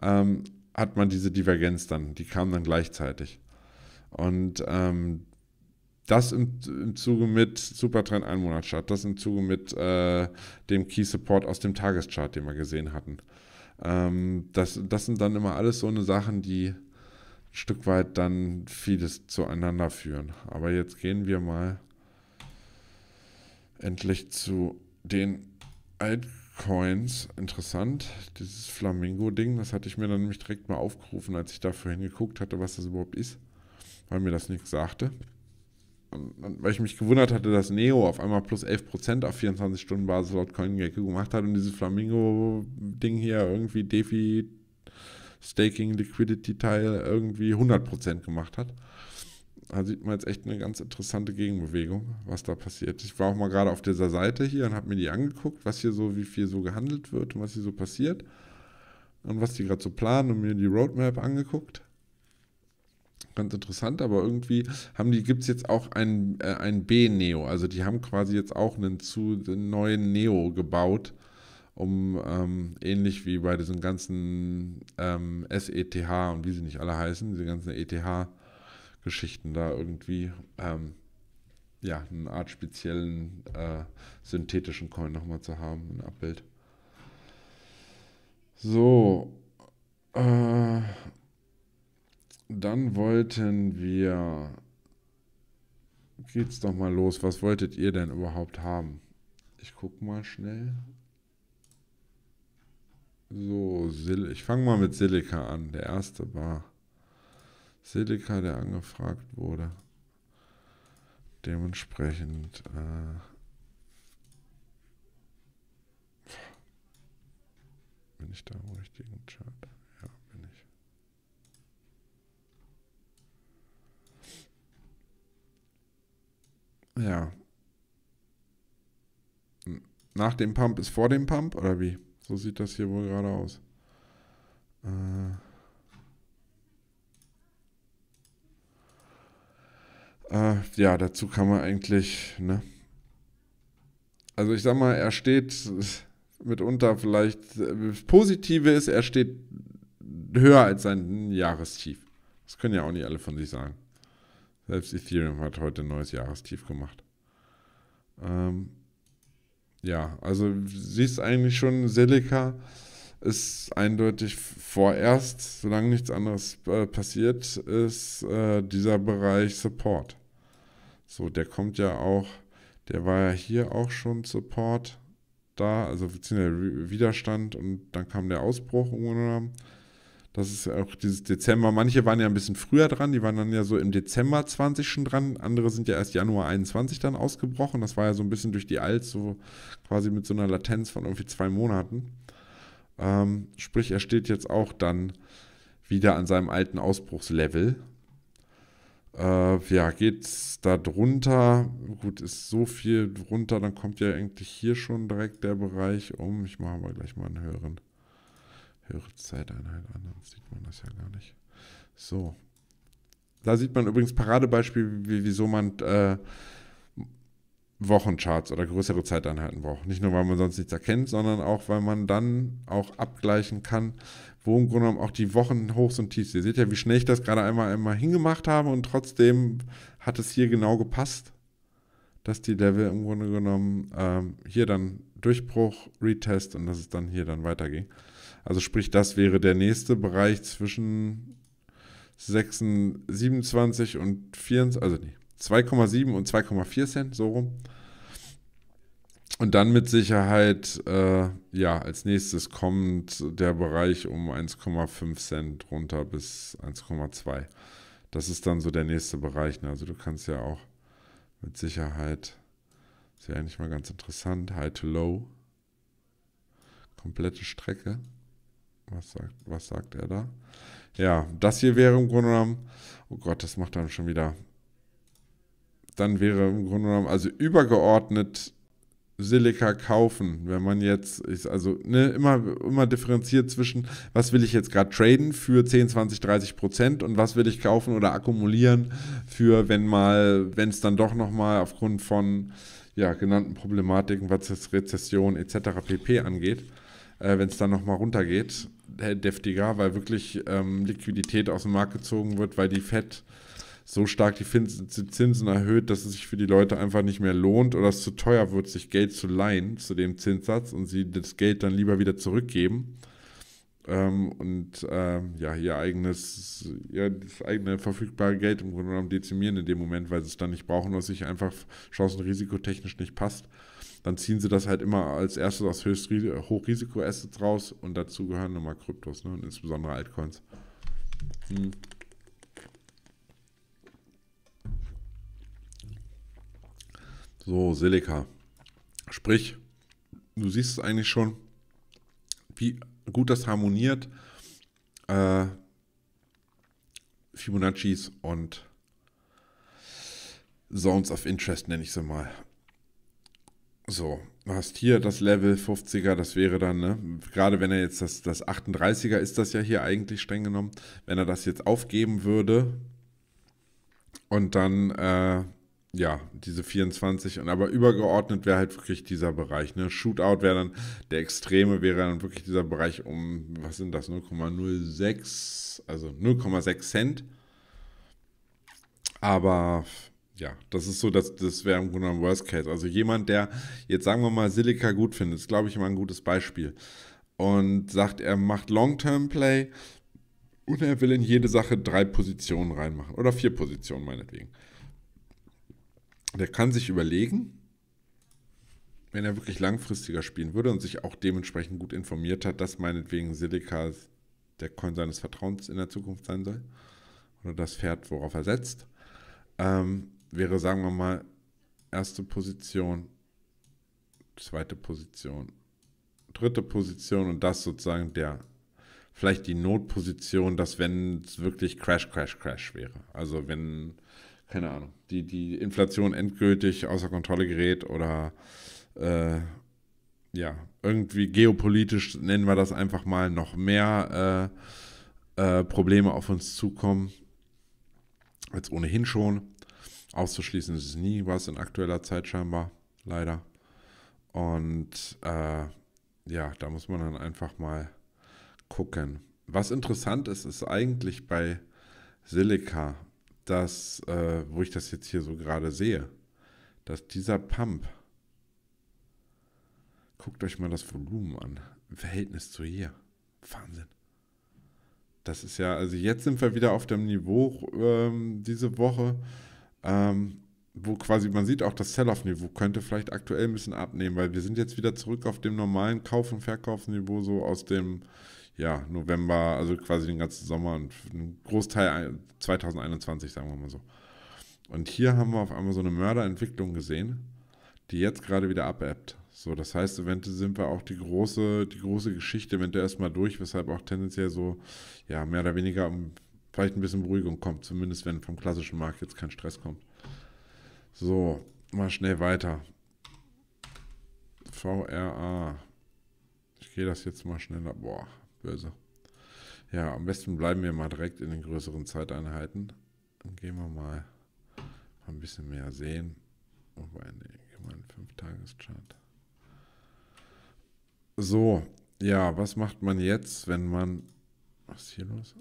ähm, hat man diese Divergenz dann. Die kam dann gleichzeitig. Und ähm, das im, im, Zuge mit Supertrend Chart, das im Zuge mit äh, dem Key Support aus dem Tageschart, den wir gesehen hatten. Ähm, das, das sind dann immer alles so eine Sachen, die Stück weit dann vieles zueinander führen. Aber jetzt gehen wir mal endlich zu den Altcoins. Interessant, dieses Flamingo-Ding, das hatte ich mir dann nämlich direkt mal aufgerufen, als ich dafür hingeguckt hatte, was das überhaupt ist, weil mir das nichts sagte. Und, weil ich mich gewundert hatte, dass Neo auf einmal plus 11% auf 24-Stunden-Basis laut CoinGecko gemacht hat und dieses Flamingo-Ding hier irgendwie Defi Staking Liquidity Teil irgendwie 100% gemacht hat. Da sieht man jetzt echt eine ganz interessante Gegenbewegung, was da passiert. Ich war auch mal gerade auf dieser Seite hier und habe mir die angeguckt, was hier so, wie viel so gehandelt wird und was hier so passiert und was die gerade so planen und mir die Roadmap angeguckt. Ganz interessant, aber irgendwie haben die, gibt es jetzt auch ein, äh, ein B-Neo. Also die haben quasi jetzt auch einen zu einen neuen Neo gebaut, um ähm, ähnlich wie bei diesen ganzen ähm, SETH und wie sie nicht alle heißen, diese ganzen ETH-Geschichten da irgendwie ähm, ja, eine Art speziellen äh, synthetischen Coin nochmal zu haben, ein Abbild. So. Äh, dann wollten wir. Geht's doch mal los. Was wolltet ihr denn überhaupt haben? Ich guck mal schnell. So, Sil ich fange mal mit Silica an. Der erste war Silica, der angefragt wurde. Dementsprechend. Äh, bin ich da im richtigen Chart? Ja, bin ich. Ja. Nach dem Pump ist vor dem Pump oder wie? So sieht das hier wohl gerade aus. Äh äh, ja, dazu kann man eigentlich, ne? Also ich sag mal, er steht mitunter vielleicht, das Positive ist, er steht höher als sein Jahrestief. Das können ja auch nicht alle von sich sagen. Selbst Ethereum hat heute ein neues Jahrestief gemacht. Ähm, ja, also siehst eigentlich schon, Selika ist eindeutig vorerst, solange nichts anderes äh, passiert, ist äh, dieser Bereich Support. So, der kommt ja auch, der war ja hier auch schon Support da, also beziehungsweise Widerstand und dann kam der Ausbruch irgendwann. Das ist auch dieses Dezember. Manche waren ja ein bisschen früher dran, die waren dann ja so im Dezember 20 schon dran. Andere sind ja erst Januar 21 dann ausgebrochen. Das war ja so ein bisschen durch die Alt, so quasi mit so einer Latenz von irgendwie zwei Monaten. Ähm, sprich, er steht jetzt auch dann wieder an seinem alten Ausbruchslevel. Äh, ja, geht's da drunter? Gut, ist so viel drunter, dann kommt ja eigentlich hier schon direkt der Bereich um. Ich mache aber gleich mal einen höheren. Höhere Zeiteinheit an, dann sieht man das ja gar nicht. So. Da sieht man übrigens Paradebeispiel, wieso man äh, Wochencharts oder größere Zeiteinheiten braucht. Nicht nur, weil man sonst nichts erkennt, sondern auch, weil man dann auch abgleichen kann, wo im Grunde genommen auch die Wochen Wochenhochs und Tiefs. Ihr seht ja, wie schnell ich das gerade einmal, einmal hingemacht habe und trotzdem hat es hier genau gepasst, dass die Level im Grunde genommen ähm, hier dann Durchbruch, Retest und dass es dann hier dann weiterging. Also sprich, das wäre der nächste Bereich zwischen 27 und 24, also nee, 2,7 und 2,4 Cent, so rum. Und dann mit Sicherheit, äh, ja, als nächstes kommt der Bereich um 1,5 Cent runter bis 1,2. Das ist dann so der nächste Bereich. Ne? Also du kannst ja auch mit Sicherheit, das wäre eigentlich mal ganz interessant, High to Low, komplette Strecke. Was sagt, was sagt er da? Ja, das hier wäre im Grunde genommen. Oh Gott, das macht dann schon wieder. Dann wäre im Grunde genommen, also übergeordnet Silika kaufen, wenn man jetzt, also ne, immer, immer differenziert zwischen, was will ich jetzt gerade traden für 10, 20, 30 Prozent und was will ich kaufen oder akkumulieren für, wenn mal, wenn es dann doch nochmal aufgrund von ja, genannten Problematiken, was jetzt Rezession etc. pp angeht, äh, wenn es dann nochmal runtergeht deftiger, weil wirklich ähm, Liquidität aus dem Markt gezogen wird, weil die Fed so stark die Zinsen erhöht, dass es sich für die Leute einfach nicht mehr lohnt oder es zu teuer wird, sich Geld zu leihen zu dem Zinssatz und sie das Geld dann lieber wieder zurückgeben ähm, und äh, ja, ihr eigenes, ja, das eigene verfügbare Geld im Grunde genommen dezimieren in dem Moment, weil sie es dann nicht brauchen, was sich einfach chancenrisikotechnisch nicht passt dann ziehen sie das halt immer als erstes aus äh, Hochrisiko-Assets raus und dazu gehören nochmal Kryptos ne? und insbesondere Altcoins. Hm. So, Silica. Sprich, du siehst es eigentlich schon, wie gut das harmoniert. Äh, Fibonaccis und Zones of Interest nenne ich sie mal. So, du hast hier das Level 50er, das wäre dann, ne, gerade wenn er jetzt das, das 38er ist, das ja hier eigentlich streng genommen, wenn er das jetzt aufgeben würde und dann, äh, ja, diese 24 und aber übergeordnet wäre halt wirklich dieser Bereich, ne, Shootout wäre dann, der Extreme wäre dann wirklich dieser Bereich um, was sind das, 0,06, also 0,6 Cent, aber ja, das ist so, dass das wäre im Grunde ein Worst Case. Also jemand, der jetzt sagen wir mal Silica gut findet, ist glaube ich immer ein gutes Beispiel und sagt, er macht Long-Term Play und er will in jede Sache drei Positionen reinmachen oder vier Positionen meinetwegen. Der kann sich überlegen, wenn er wirklich langfristiger spielen würde und sich auch dementsprechend gut informiert hat, dass meinetwegen Silica der Coin seines Vertrauens in der Zukunft sein soll oder das Pferd, worauf er setzt. Ähm, wäre, sagen wir mal, erste Position, zweite Position, dritte Position und das sozusagen der, vielleicht die Notposition, dass wenn es wirklich Crash, Crash, Crash wäre. Also wenn, keine Ahnung, die, die Inflation endgültig außer Kontrolle gerät oder äh, ja, irgendwie geopolitisch nennen wir das einfach mal noch mehr äh, äh, Probleme auf uns zukommen als ohnehin schon Auszuschließen ist es nie was in aktueller Zeit scheinbar, leider. Und äh, ja, da muss man dann einfach mal gucken. Was interessant ist, ist eigentlich bei Silica, dass, äh, wo ich das jetzt hier so gerade sehe, dass dieser Pump, guckt euch mal das Volumen an, im Verhältnis zu hier. Wahnsinn. Das ist ja, also jetzt sind wir wieder auf dem Niveau ähm, diese Woche, ähm, wo quasi man sieht auch das Sell-off-Niveau könnte vielleicht aktuell ein bisschen abnehmen, weil wir sind jetzt wieder zurück auf dem normalen Kauf- und Verkaufsniveau so aus dem ja, November, also quasi den ganzen Sommer und einen Großteil 2021, sagen wir mal so. Und hier haben wir auf einmal so eine Mörderentwicklung gesehen, die jetzt gerade wieder abebbt. So, das heißt, eventuell sind wir auch die große, die große Geschichte eventuell erstmal durch, weshalb auch tendenziell so, ja, mehr oder weniger um vielleicht ein bisschen Beruhigung kommt, zumindest wenn vom klassischen Markt jetzt kein Stress kommt. So, mal schnell weiter. VRA. Ich gehe das jetzt mal schneller. Boah, böse. Ja, am besten bleiben wir mal direkt in den größeren Zeiteinheiten. Dann gehen wir mal ein bisschen mehr sehen. Wobei, ne, gehen wir in 5-Tages-Chart. So, ja, was macht man jetzt, wenn man... Was ist hier los?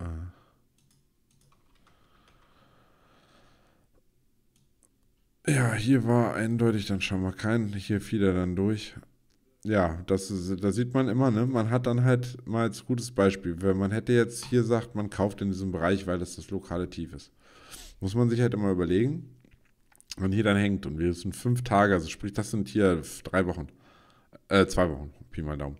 Äh. Ja, hier war eindeutig dann schon mal kein. Hier fiel er dann durch. Ja, das, ist, das sieht man immer, ne? Man hat dann halt mal als gutes Beispiel, wenn man hätte jetzt hier sagt, man kauft in diesem Bereich, weil das das lokale Tief ist. Muss man sich halt immer überlegen, wenn hier dann hängt und wir sind fünf Tage, also sprich, das sind hier drei Wochen, äh, zwei Wochen, Pi mal Daumen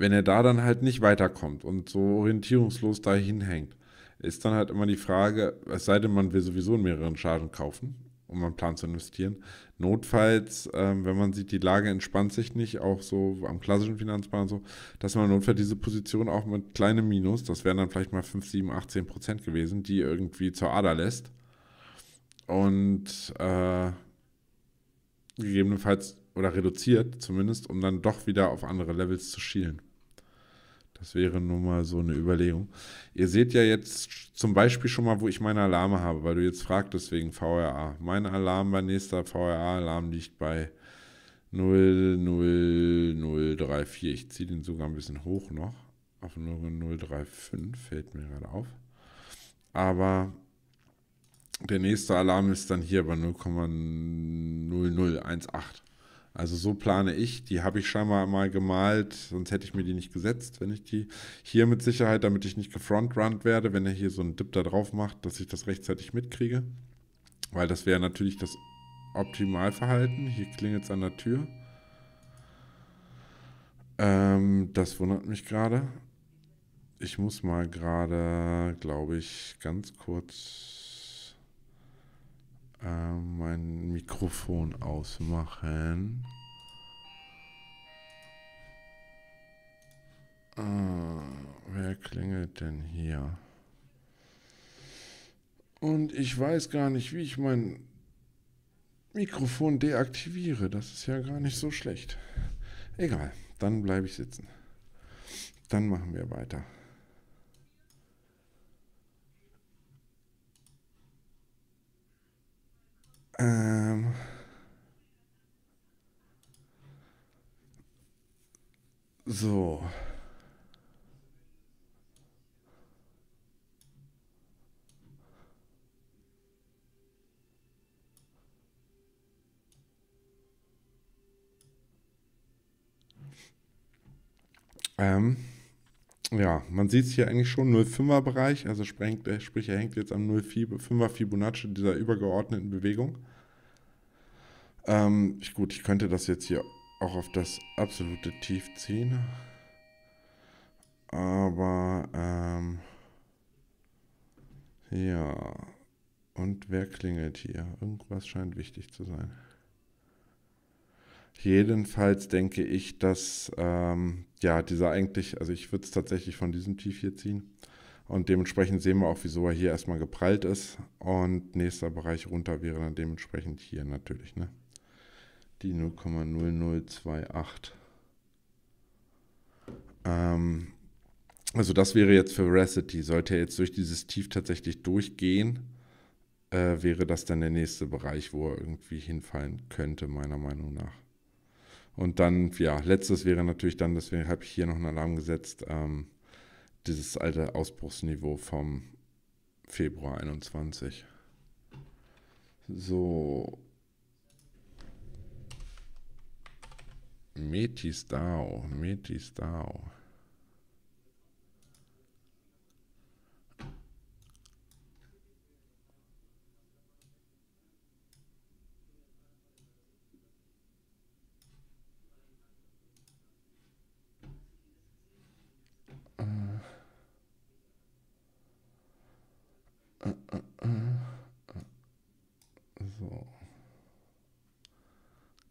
wenn er da dann halt nicht weiterkommt und so orientierungslos dahin hängt, ist dann halt immer die Frage, es sei denn, man will sowieso in mehreren Chargen kaufen, um einen Plan zu investieren. Notfalls, ähm, wenn man sieht, die Lage entspannt sich nicht, auch so am klassischen Finanzplan und so, dass man notfalls diese Position auch mit kleinem Minus, das wären dann vielleicht mal 5, 7, 8, 10 Prozent gewesen, die irgendwie zur Ader lässt. Und äh, gegebenenfalls oder reduziert zumindest, um dann doch wieder auf andere Levels zu schielen. Das wäre nun mal so eine Überlegung. Ihr seht ja jetzt zum Beispiel schon mal, wo ich meine Alarme habe, weil du jetzt fragtest wegen VRA. Mein Alarm, mein nächster VRA-Alarm liegt bei 00034. Ich ziehe den sogar ein bisschen hoch noch. Auf 0035 fällt mir gerade auf. Aber der nächste Alarm ist dann hier bei 0,0018. Also so plane ich. Die habe ich scheinbar mal gemalt, sonst hätte ich mir die nicht gesetzt, wenn ich die hier mit Sicherheit, damit ich nicht gefrontrunnt werde, wenn er hier so einen Dip da drauf macht, dass ich das rechtzeitig mitkriege. Weil das wäre natürlich das Optimalverhalten. Hier klingelt es an der Tür. Ähm, das wundert mich gerade. Ich muss mal gerade, glaube ich, ganz kurz äh, mein Mikrofon ausmachen. Ah, wer klingelt denn hier? Und ich weiß gar nicht, wie ich mein Mikrofon deaktiviere. Das ist ja gar nicht so schlecht. Egal, dann bleibe ich sitzen. Dann machen wir weiter. Ähm. So. Ähm, ja, man sieht es hier eigentlich schon, 05er Bereich, also sprich, äh, sprich, er hängt jetzt am 05er Fibonacci dieser übergeordneten Bewegung. Ähm, ich, gut, ich könnte das jetzt hier auch auf das absolute Tief ziehen. Aber, ähm, ja. Und wer klingelt hier? Irgendwas scheint wichtig zu sein. Jedenfalls denke ich, dass, ähm, ja, dieser eigentlich, also ich würde es tatsächlich von diesem Tief hier ziehen. Und dementsprechend sehen wir auch, wieso er hier erstmal geprallt ist. Und nächster Bereich runter wäre dann dementsprechend hier natürlich, ne? die 0,0028. Ähm, also das wäre jetzt für Veracity. Sollte er jetzt durch dieses Tief tatsächlich durchgehen, äh, wäre das dann der nächste Bereich, wo er irgendwie hinfallen könnte, meiner Meinung nach. Und dann, ja, letztes wäre natürlich dann, deswegen habe ich hier noch einen Alarm gesetzt, ähm, dieses alte Ausbruchsniveau vom Februar 21. So, Metistau, Metistau. So.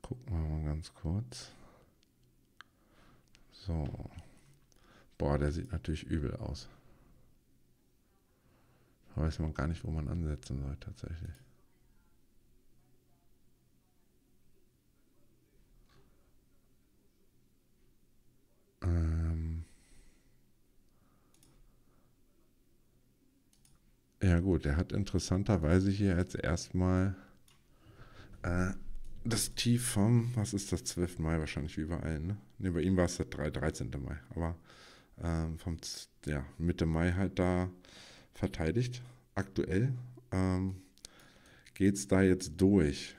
Gucken wir mal ganz kurz. So. Boah, der sieht natürlich übel aus. Da weiß man gar nicht, wo man ansetzen soll tatsächlich. Ähm. ja gut, der hat interessanterweise hier jetzt erstmal... Äh das Tief vom, was ist das, 12. Mai wahrscheinlich wie überall, ne? Ne, bei ihm war es der 13. Mai, aber ähm, vom ja, Mitte Mai halt da verteidigt. Aktuell ähm, geht es da jetzt durch,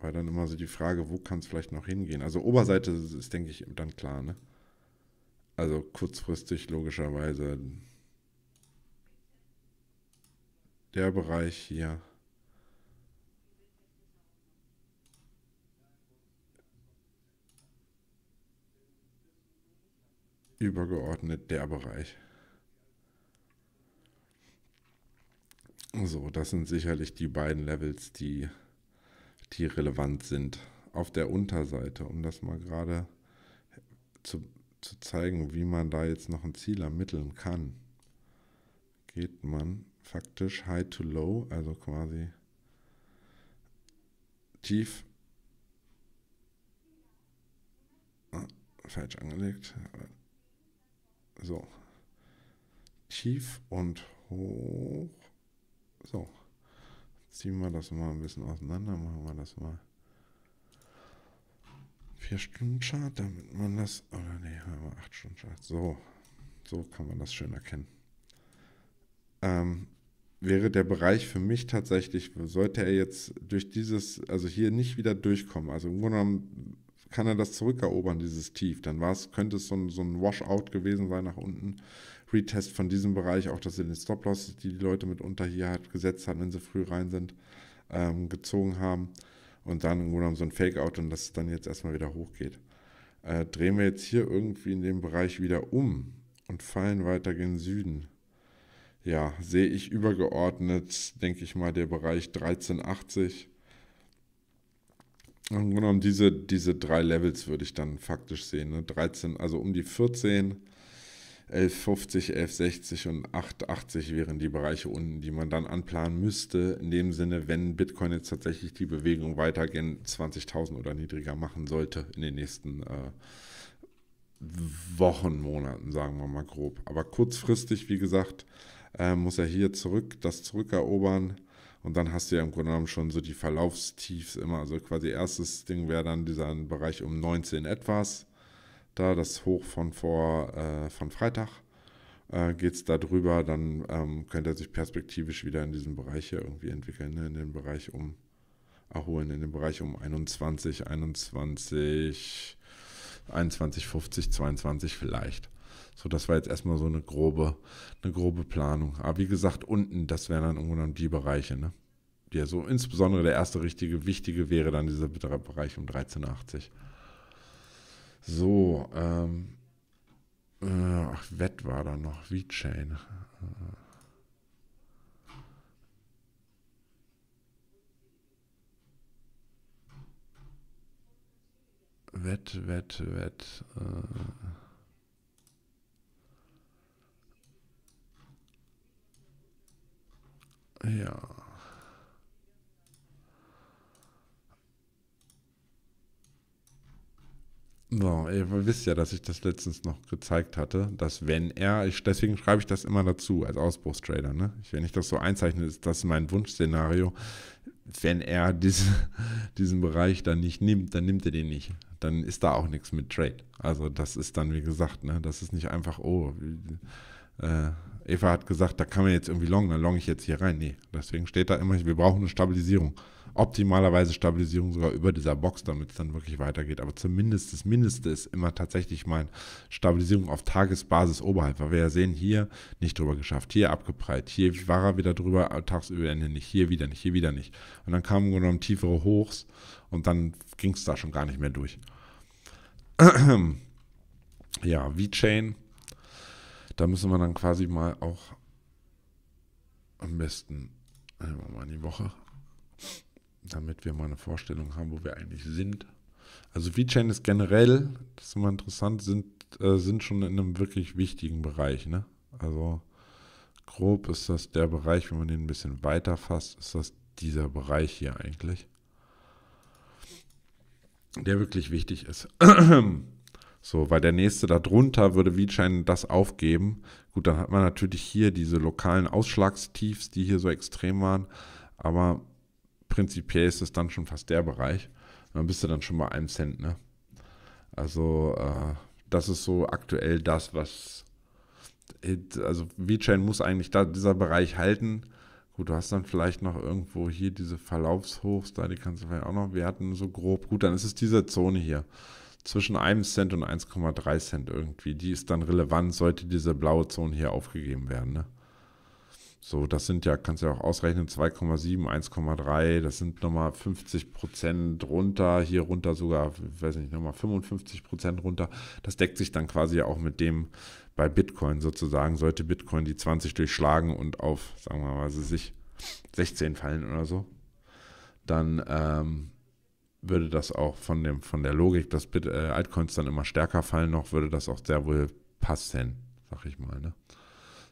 weil dann immer so die Frage, wo kann es vielleicht noch hingehen? Also Oberseite ist, denke ich, dann klar, ne? Also kurzfristig logischerweise der Bereich hier. übergeordnet der Bereich. So, das sind sicherlich die beiden Levels, die, die relevant sind. Auf der Unterseite, um das mal gerade zu, zu zeigen, wie man da jetzt noch ein Ziel ermitteln kann, geht man faktisch High to Low, also quasi tief. Ah, falsch angelegt. So. Tief und hoch. So. Ziehen wir das mal ein bisschen auseinander, machen wir das mal. vier stunden chart damit man das. Oder nee, haben wir acht stunden chart So. So kann man das schön erkennen. Ähm, wäre der Bereich für mich tatsächlich, sollte er jetzt durch dieses, also hier nicht wieder durchkommen. Also im Grunde genommen kann er das zurückerobern, dieses Tief. Dann war's, könnte es so ein, so ein Washout gewesen sein nach unten. Retest von diesem Bereich, auch dass sie den Stop-Loss, die die Leute mitunter hier halt gesetzt haben, wenn sie früh rein sind, ähm, gezogen haben. Und dann im Grunde genommen so ein Fake-Out und dass es dann jetzt erstmal wieder hochgeht. Äh, drehen wir jetzt hier irgendwie in dem Bereich wieder um und fallen weiter gen Süden. Ja, sehe ich übergeordnet, denke ich mal, der Bereich 1380 genommen diese, diese drei Levels würde ich dann faktisch sehen. Ne? 13, also um die 14, 1150, 1160 und 880 wären die Bereiche unten, die man dann anplanen müsste. In dem Sinne, wenn Bitcoin jetzt tatsächlich die Bewegung weitergehen, 20.000 oder niedriger machen sollte in den nächsten äh, Wochen, Monaten, sagen wir mal grob. Aber kurzfristig, wie gesagt, äh, muss er hier zurück, das zurückerobern. Und dann hast du ja im Grunde genommen schon so die Verlaufstiefs immer. Also quasi erstes Ding wäre dann dieser Bereich um 19 etwas. Da das Hoch von vor, äh, von Freitag äh, geht es da drüber. Dann ähm, könnte er sich perspektivisch wieder in diesem Bereich hier irgendwie entwickeln. Ne? In den Bereich um, erholen, in den Bereich um 21, 21, 21, 50, 22 vielleicht. So, das war jetzt erstmal so eine grobe, eine grobe Planung. Aber wie gesagt, unten, das wären dann irgendwann die Bereiche, ne? Die ja so, insbesondere der erste richtige, wichtige wäre dann dieser Bereich um 1380. So, ähm, äh, ach, Wett war da noch, V-Chain. Wett, Wett, Wett. Äh. Ja. So, ihr wisst ja, dass ich das letztens noch gezeigt hatte, dass wenn er, ich, deswegen schreibe ich das immer dazu als Ausbruchstrader, ne? Ich, wenn ich das so einzeichne, ist das mein Wunschszenario. Wenn er diese, diesen Bereich dann nicht nimmt, dann nimmt er den nicht. Dann ist da auch nichts mit Trade. Also das ist dann, wie gesagt, ne, das ist nicht einfach, oh, äh, Eva hat gesagt, da kann man jetzt irgendwie longen, dann long ich jetzt hier rein. Nee, deswegen steht da immer, wir brauchen eine Stabilisierung. Optimalerweise Stabilisierung sogar über dieser Box, damit es dann wirklich weitergeht. Aber zumindest das Mindeste ist immer tatsächlich mal Stabilisierung auf Tagesbasis oberhalb. Weil wir ja sehen, hier nicht drüber geschafft, hier abgeprallt, hier war er wieder drüber, äh, tagsüber Ende nicht, hier wieder nicht, hier wieder nicht. Und dann kamen genommen tiefere Hochs und dann ging es da schon gar nicht mehr durch. ja, V-Chain da müssen wir dann quasi mal auch am besten einmal mal in die Woche, damit wir mal eine Vorstellung haben, wo wir eigentlich sind. Also VeChain ist generell, das ist immer interessant, sind, äh, sind schon in einem wirklich wichtigen Bereich. Ne? Also grob ist das der Bereich, wenn man den ein bisschen weiter fasst, ist das dieser Bereich hier eigentlich, der wirklich wichtig ist. So, weil der nächste darunter würde Wietschein das aufgeben. Gut, dann hat man natürlich hier diese lokalen Ausschlagstiefs, die hier so extrem waren. Aber prinzipiell ist es dann schon fast der Bereich. Dann bist du dann schon bei einem Cent, ne? Also, äh, das ist so aktuell das, was. Also, VeChain muss eigentlich da, dieser Bereich halten. Gut, du hast dann vielleicht noch irgendwo hier diese Verlaufshochs, da die kannst du vielleicht auch noch werten, so grob. Gut, dann ist es diese Zone hier zwischen einem Cent und 1,3 Cent irgendwie. Die ist dann relevant, sollte diese blaue Zone hier aufgegeben werden. Ne? So, das sind ja, kannst du ja auch ausrechnen, 2,7, 1,3, das sind nochmal 50 Prozent runter, hier runter sogar, weiß nicht, nochmal 55 Prozent runter. Das deckt sich dann quasi auch mit dem bei Bitcoin sozusagen. Sollte Bitcoin die 20 durchschlagen und auf, sagen wir mal, sich 16 fallen oder so, dann ähm, würde das auch von, dem, von der Logik, dass Bit, äh, Altcoins dann immer stärker fallen noch, würde das auch sehr wohl passen, sag ich mal. Ne?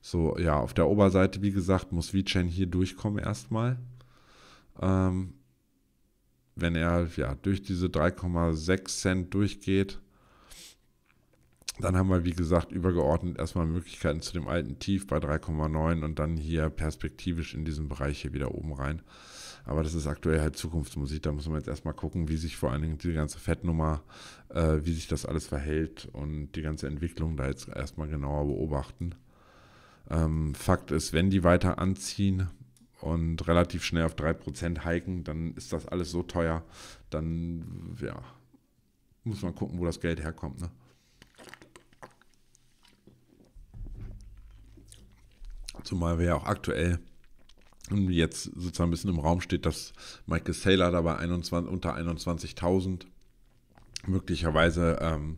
So, ja, auf der Oberseite, wie gesagt, muss VeChain hier durchkommen erstmal. Ähm, wenn er ja, durch diese 3,6 Cent durchgeht, dann haben wir, wie gesagt, übergeordnet erstmal Möglichkeiten zu dem alten Tief bei 3,9 und dann hier perspektivisch in diesen Bereich hier wieder oben rein. Aber das ist aktuell halt Zukunftsmusik. Da muss man jetzt erstmal gucken, wie sich vor allen Dingen die ganze Fettnummer, äh, wie sich das alles verhält und die ganze Entwicklung da jetzt erstmal genauer beobachten. Ähm, Fakt ist, wenn die weiter anziehen und relativ schnell auf 3% hiken, dann ist das alles so teuer. Dann, ja, muss man gucken, wo das Geld herkommt. Ne? Zumal wir ja auch aktuell jetzt sozusagen ein bisschen im Raum steht, dass Michael Saylor dabei 21, unter 21.000 möglicherweise ähm,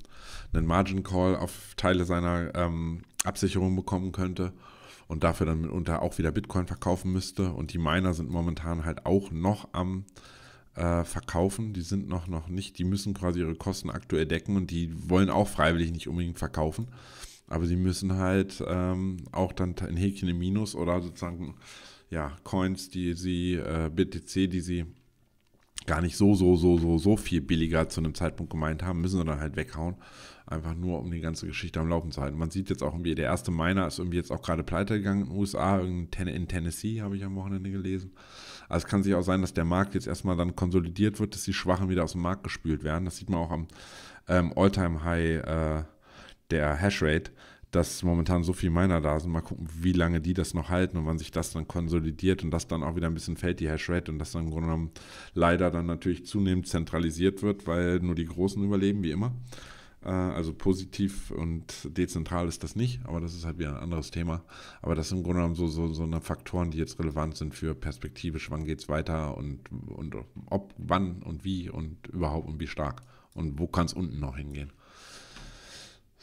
einen Margin Call auf Teile seiner ähm, Absicherung bekommen könnte und dafür dann mitunter auch wieder Bitcoin verkaufen müsste. Und die Miner sind momentan halt auch noch am äh, verkaufen. Die sind noch, noch nicht, die müssen quasi ihre Kosten aktuell decken und die wollen auch freiwillig nicht unbedingt verkaufen. Aber sie müssen halt ähm, auch dann ein Häkchen im Minus oder sozusagen ja, Coins, die sie, äh, BTC, die sie gar nicht so, so, so, so, so viel billiger zu einem Zeitpunkt gemeint haben, müssen sie dann halt weghauen. Einfach nur, um die ganze Geschichte am Laufen zu halten. Man sieht jetzt auch irgendwie, der erste Miner ist irgendwie jetzt auch gerade pleite gegangen in den USA, in, Tennessee, habe ich am Wochenende gelesen. Also es kann sich auch sein, dass der Markt jetzt erstmal dann konsolidiert wird, dass die Schwachen wieder aus dem Markt gespült werden. Das sieht man auch am ähm, All-Time-High äh, der Hashrate dass momentan so viel Miner da sind. Mal gucken, wie lange die das noch halten und wann sich das dann konsolidiert und das dann auch wieder ein bisschen fällt, die Hashrate und das dann im Grunde genommen leider dann natürlich zunehmend zentralisiert wird, weil nur die Großen überleben, wie immer. Äh, also positiv und dezentral ist das nicht, aber das ist halt wieder ein anderes Thema. Aber das sind im Grunde genommen so, so, so eine Faktoren, die jetzt relevant sind für perspektivisch, wann geht es weiter und, und ob, wann und wie und überhaupt und wie stark und wo kann es unten noch hingehen.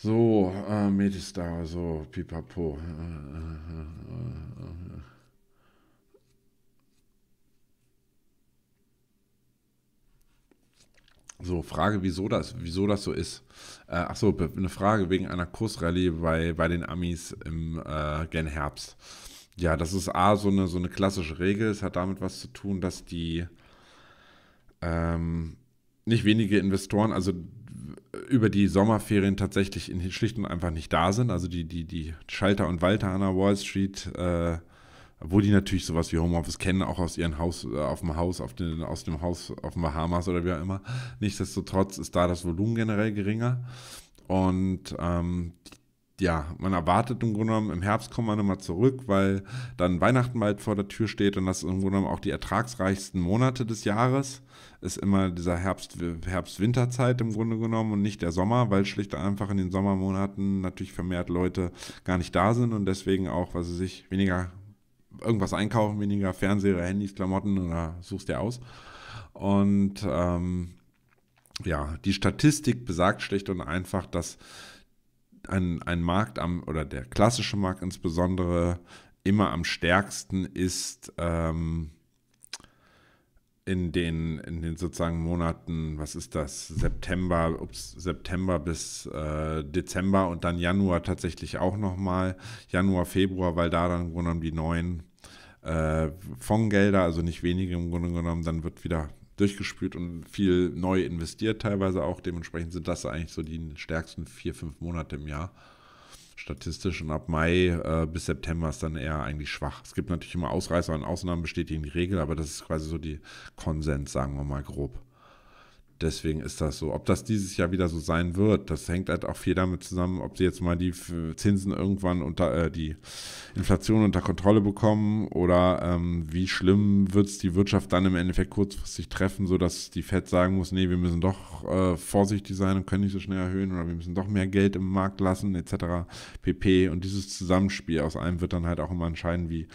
So, äh, ah, Medistar, so, pipapo. Ah, ah, so, Frage, wieso das, wieso das so ist. Äh, Achso, eine Frage wegen einer Kursrallye bei, bei den Amis im äh, gen Herbst. Ja, das ist A, so eine, so eine klassische Regel. Es hat damit was zu tun, dass die ähm, nicht wenige Investoren, also über die Sommerferien tatsächlich in, schlicht und einfach nicht da sind. Also die, die, die Schalter und Walter an der Wall Street, äh, wo die natürlich sowas wie Homeoffice kennen, auch aus ihrem Haus, äh, auf dem Haus, auf den, aus dem Haus auf den Bahamas oder wie auch immer. Nichtsdestotrotz ist da das Volumen generell geringer. Und ähm, ja, man erwartet im Grunde genommen, im Herbst kommen wir nochmal zurück, weil dann Weihnachten bald vor der Tür steht und das ist im Grunde genommen auch die ertragsreichsten Monate des Jahres. Ist immer dieser Herbst, Herbst-Winterzeit im Grunde genommen und nicht der Sommer, weil schlicht einfach in den Sommermonaten natürlich vermehrt Leute gar nicht da sind und deswegen auch, weil sie sich weniger irgendwas einkaufen, weniger Fernseher, Handys, Klamotten oder suchst dir aus. Und ähm, ja, die Statistik besagt schlicht und einfach, dass ein, ein Markt am, oder der klassische Markt insbesondere, immer am stärksten ist ähm, in, den, in den sozusagen Monaten, was ist das, September, ups, September bis äh, Dezember und dann Januar tatsächlich auch nochmal, Januar, Februar, weil da dann im Grunde genommen die neuen äh, Fondsgelder, also nicht wenige im Grunde genommen, dann wird wieder durchgespült und viel neu investiert, teilweise auch. Dementsprechend sind das eigentlich so die stärksten vier, fünf Monate im Jahr. Statistisch und ab Mai äh, bis September ist dann eher eigentlich schwach. Es gibt natürlich immer Ausreißer und Ausnahmen bestätigen die Regel, aber das ist quasi so die Konsens, sagen wir mal grob. Deswegen ist das so. Ob das dieses Jahr wieder so sein wird, das hängt halt auch viel damit zusammen, ob sie jetzt mal die Zinsen irgendwann unter äh, die Inflation unter Kontrolle bekommen oder ähm, wie schlimm wird es die Wirtschaft dann im Endeffekt kurzfristig treffen, sodass die Fed sagen muss, nee, wir müssen doch äh, vorsichtig sein und können nicht so schnell erhöhen oder wir müssen doch mehr Geld im Markt lassen etc. pp. Und dieses Zusammenspiel aus allem wird dann halt auch immer entscheiden, wie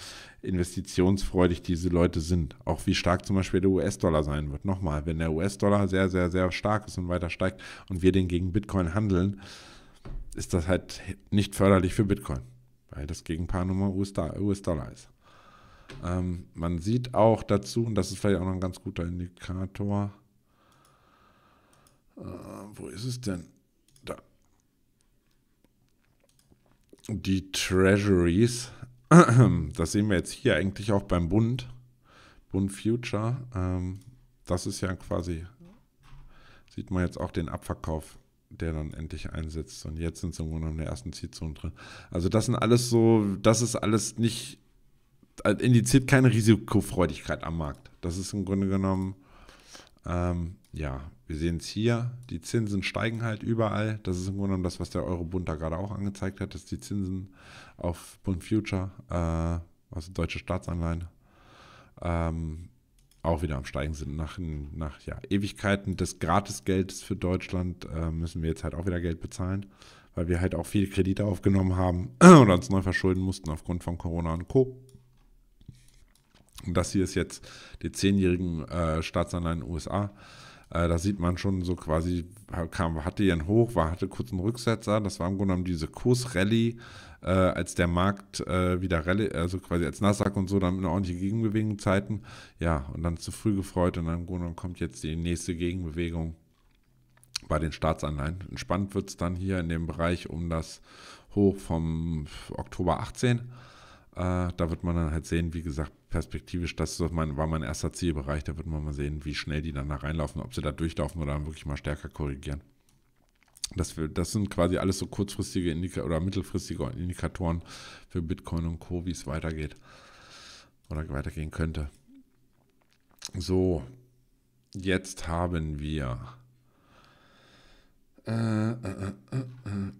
investitionsfreudig diese Leute sind. Auch wie stark zum Beispiel der US-Dollar sein wird. Nochmal, wenn der US-Dollar sehr, sehr, sehr stark ist und weiter steigt und wir den gegen Bitcoin handeln, ist das halt nicht förderlich für Bitcoin, weil das Gegenpaar Nummer US-Dollar ist. Ähm, man sieht auch dazu, und das ist vielleicht auch noch ein ganz guter Indikator, äh, wo ist es denn? Da. Die Treasuries das sehen wir jetzt hier eigentlich auch beim Bund, Bund Future. Ähm, das ist ja quasi, sieht man jetzt auch den Abverkauf, der dann endlich einsetzt. Und jetzt sind sie im Grunde genommen die ersten Zielzonen drin. Also das sind alles so, das ist alles nicht, also indiziert keine Risikofreudigkeit am Markt. Das ist im Grunde genommen ähm, ja, wir sehen es hier, die Zinsen steigen halt überall. Das ist im Grunde genommen das, was der Eurobund da gerade auch angezeigt hat, dass die Zinsen auf Bund Future, äh, also deutsche Staatsanleihen, ähm, auch wieder am Steigen sind. Nach, nach ja, Ewigkeiten des Gratisgeldes für Deutschland äh, müssen wir jetzt halt auch wieder Geld bezahlen, weil wir halt auch viele Kredite aufgenommen haben und uns neu verschulden mussten aufgrund von Corona und Co. Und das hier ist jetzt die zehnjährigen äh, Staatsanleihen USA äh, da sieht man schon so quasi, kam, hatte ihren Hoch, war, hatte kurz einen Rücksetzer. Das war im Grunde genommen diese Kursrallye, äh, als der Markt äh, wieder Rallye, also quasi als Nasdaq und so, dann mit einer ordentlichen Gegenbewegung zeiten. Ja, und dann zu früh gefreut und dann im Grunde genommen kommt jetzt die nächste Gegenbewegung bei den Staatsanleihen. Entspannt wird es dann hier in dem Bereich um das Hoch vom Oktober 18. Äh, da wird man dann halt sehen, wie gesagt, perspektivisch, das mein, war mein erster Zielbereich. Da wird man mal sehen, wie schnell die dann da reinlaufen, ob sie da durchlaufen oder dann wirklich mal stärker korrigieren. Das, das sind quasi alles so kurzfristige Indika oder mittelfristige Indikatoren für Bitcoin und Co., wie es weitergeht oder weitergehen könnte. So, jetzt haben wir äh, äh, äh, äh, äh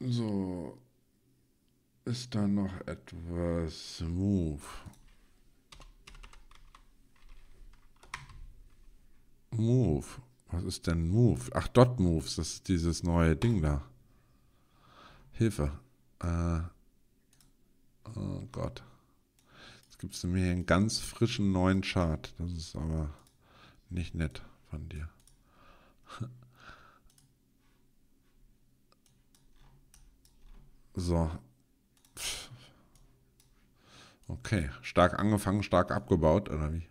so ist da noch etwas Move. Move. Was ist denn Move? Ach, Dot Moves, das ist dieses neue Ding da. Hilfe. Äh, oh Gott. Jetzt gibt es mir einen ganz frischen neuen Chart. Das ist aber nicht nett von dir. So, Okay, stark angefangen, stark abgebaut, oder wie?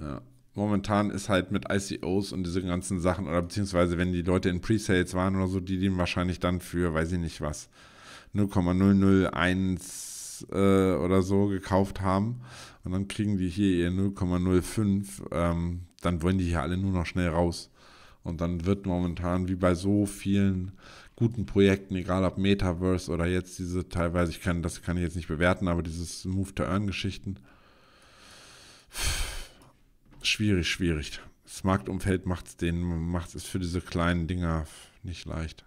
Ja. Momentan ist halt mit ICOs und diesen ganzen Sachen, oder beziehungsweise wenn die Leute in Presales waren oder so, die nehmen wahrscheinlich dann für, weiß ich nicht was, 0,001 äh, oder so gekauft haben. Und dann kriegen die hier ihr 0,05. Ähm, dann wollen die hier alle nur noch schnell raus. Und dann wird momentan, wie bei so vielen guten Projekten, egal ob Metaverse oder jetzt diese teilweise, ich kann, das kann ich jetzt nicht bewerten, aber dieses Move-to-Earn-Geschichten, schwierig, schwierig. Das Marktumfeld macht es denen, macht es für diese kleinen Dinger nicht leicht.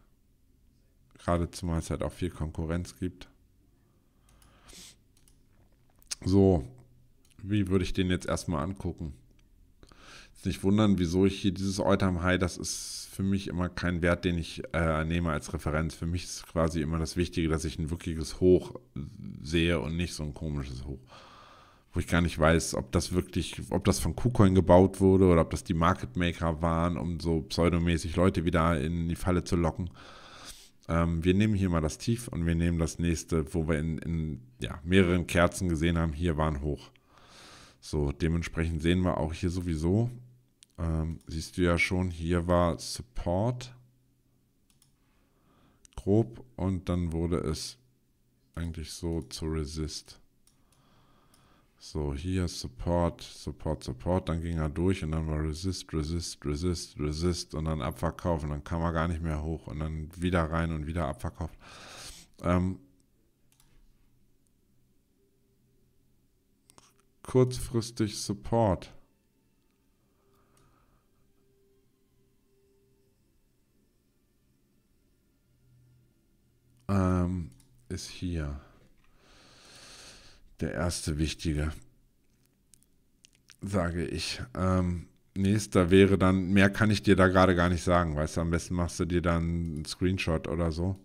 Gerade zumal es halt auch viel Konkurrenz gibt. So, wie würde ich den jetzt erstmal angucken? nicht wundern, wieso ich hier dieses All-Time High, das ist für mich immer kein Wert, den ich äh, nehme als Referenz. Für mich ist quasi immer das Wichtige, dass ich ein wirkliches Hoch sehe und nicht so ein komisches Hoch. Wo ich gar nicht weiß, ob das wirklich, ob das von KuCoin gebaut wurde oder ob das die Market Maker waren, um so pseudomäßig Leute wieder in die Falle zu locken. Ähm, wir nehmen hier mal das Tief und wir nehmen das nächste, wo wir in, in ja, mehreren Kerzen gesehen haben, hier waren hoch. So, dementsprechend sehen wir auch hier sowieso ähm, siehst du ja schon, hier war Support grob und dann wurde es eigentlich so zu Resist. So, hier Support, Support, Support, dann ging er durch und dann war Resist, Resist, Resist, Resist und dann Abverkauf und dann kam er gar nicht mehr hoch und dann wieder rein und wieder Abverkauf. Ähm, kurzfristig Support. ähm, ist hier der erste wichtige, sage ich. Ähm, nächster wäre dann, mehr kann ich dir da gerade gar nicht sagen, weißt du, am besten machst du dir dann einen Screenshot oder so.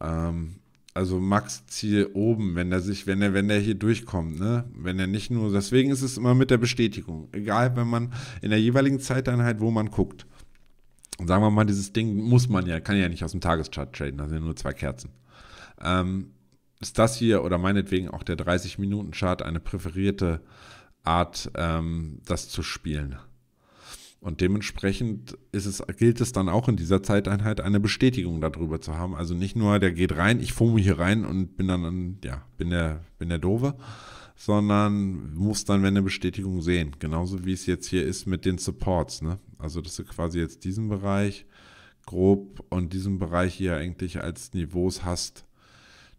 Ähm, also Max Ziel oben, wenn er sich, wenn er, wenn er hier durchkommt, ne? Wenn er nicht nur, deswegen ist es immer mit der Bestätigung. Egal, wenn man in der jeweiligen Zeiteinheit, wo man guckt sagen wir mal, dieses Ding muss man ja, kann ja nicht aus dem Tageschart traden, da sind ja nur zwei Kerzen. Ähm, ist das hier oder meinetwegen auch der 30-Minuten-Chart eine präferierte Art, ähm, das zu spielen? Und dementsprechend es, gilt es dann auch in dieser Zeiteinheit eine Bestätigung darüber zu haben. Also nicht nur, der geht rein, ich fumme hier rein und bin dann, ja, bin der, bin der Dove, sondern muss dann, wenn eine Bestätigung sehen. Genauso wie es jetzt hier ist mit den Supports. Ne? Also, dass du quasi jetzt diesen Bereich grob und diesen Bereich hier eigentlich als Niveaus hast,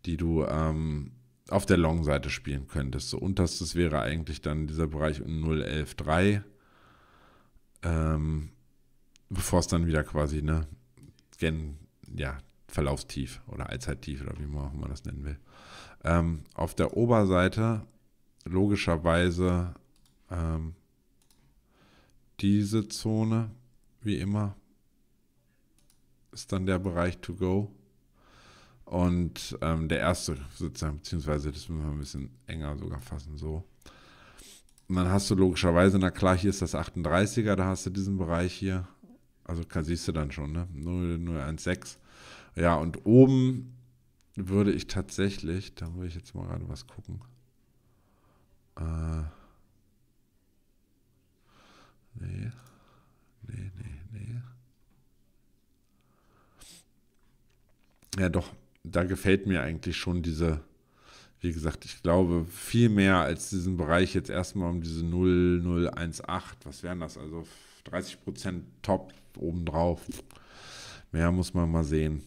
die du ähm, auf der Long-Seite spielen könntest. So unterstes wäre eigentlich dann dieser Bereich 0,11,3, ähm, bevor es dann wieder quasi, ne, gen, ja, Verlaufstief oder Allzeittief oder wie man auch immer das nennen will. Ähm, auf der Oberseite logischerweise ähm, diese Zone, wie immer, ist dann der Bereich to go. Und ähm, der erste sozusagen, beziehungsweise das müssen wir ein bisschen enger sogar fassen, so. Und dann hast du logischerweise, na klar, hier ist das 38er, da hast du diesen Bereich hier. Also siehst du dann schon, ne? 0016. Ja, und oben würde ich tatsächlich, da muss ich jetzt mal gerade was gucken. Äh. Nee. Nee, nee, nee. Ja, doch, da gefällt mir eigentlich schon diese, wie gesagt, ich glaube, viel mehr als diesen Bereich jetzt erstmal um diese 0018. Was wären das? Also 30 top obendrauf. Mehr muss man mal sehen.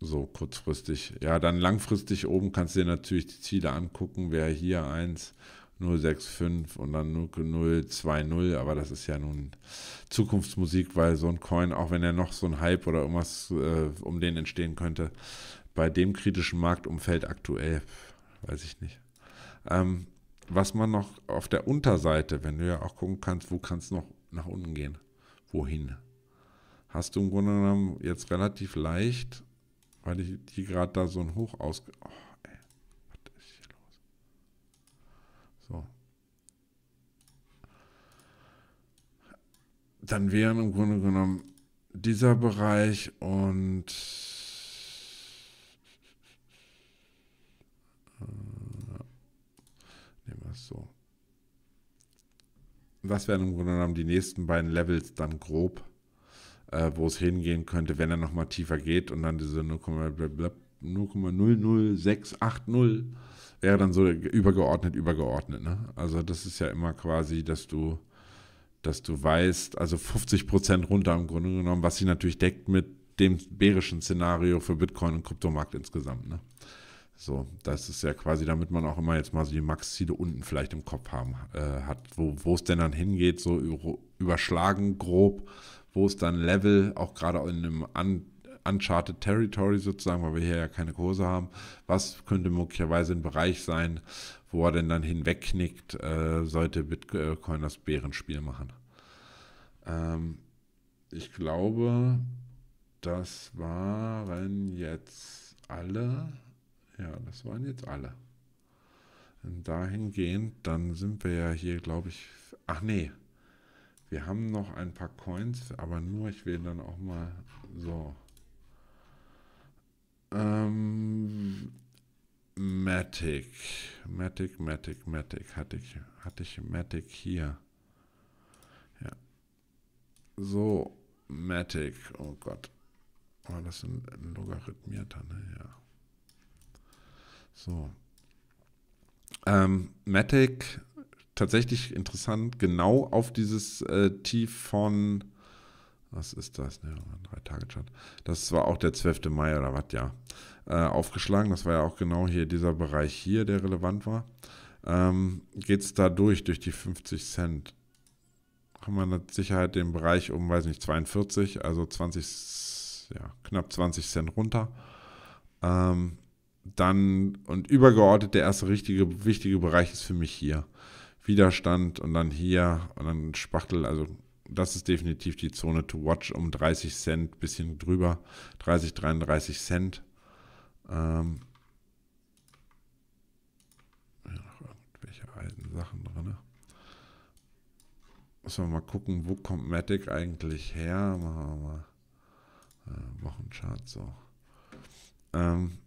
So kurzfristig. Ja, dann langfristig oben kannst du dir natürlich die Ziele angucken. Wer hier eins, 065 und dann 020, aber das ist ja nun Zukunftsmusik, weil so ein Coin, auch wenn er noch so ein Hype oder irgendwas äh, um den entstehen könnte, bei dem kritischen Marktumfeld aktuell, weiß ich nicht. Ähm, was man noch auf der Unterseite, wenn du ja auch gucken kannst, wo kann es noch nach unten gehen? Wohin? Hast du im Grunde genommen jetzt relativ leicht, weil ich die gerade da so ein Hoch aus. Oh, dann wären im Grunde genommen dieser Bereich und äh, nehmen wir es so. Das wären im Grunde genommen die nächsten beiden Levels dann grob, äh, wo es hingehen könnte, wenn er nochmal tiefer geht und dann diese 0,00680 wäre dann so übergeordnet, übergeordnet. Ne? Also das ist ja immer quasi, dass du dass du weißt, also 50 runter im Grunde genommen, was sie natürlich deckt mit dem bärischen Szenario für Bitcoin und Kryptomarkt insgesamt. Ne? So, das ist ja quasi, damit man auch immer jetzt mal so die Max-Ziele unten vielleicht im Kopf haben, äh, hat, wo es denn dann hingeht, so überschlagen grob, wo es dann Level, auch gerade in einem An Uncharted Territory sozusagen, weil wir hier ja keine Kurse haben, was könnte möglicherweise ein Bereich sein, wo er denn dann hinwegknickt, äh, sollte Bitcoin das Bärenspiel machen. Ähm, ich glaube, das waren jetzt alle. Ja, das waren jetzt alle. Und dahingehend, dann sind wir ja hier, glaube ich. Ach nee, wir haben noch ein paar Coins, aber nur, ich will dann auch mal so. Ähm, Matic. Matic, Matic, Matic. Hatte ich, hatte ich Matic hier. Ja. So, Matic. Oh Gott. Oh, das ein, ein logarithmierter, ne? Ja. So. Ähm, Matic, tatsächlich interessant, genau auf dieses äh, Tief von was ist das? Ne? Drei Tage Chart. Das war auch der 12. Mai oder was, ja. Äh, aufgeschlagen, das war ja auch genau hier dieser Bereich hier, der relevant war. Ähm, Geht es da durch, durch die 50 Cent? Haben wir mit Sicherheit den Bereich um, weiß nicht, 42, also 20, ja, knapp 20 Cent runter. Ähm, dann und übergeordnet der erste richtige, wichtige Bereich ist für mich hier. Widerstand und dann hier und dann Spachtel, also das ist definitiv die Zone to watch um 30 Cent, bisschen drüber, 30, 33 Cent. Ähm, ja, noch irgendwelche alten Sachen drin. Ne? Müssen wir mal gucken, wo kommt Matic eigentlich her? Machen wir mal äh, Wochenchart so. Ähm,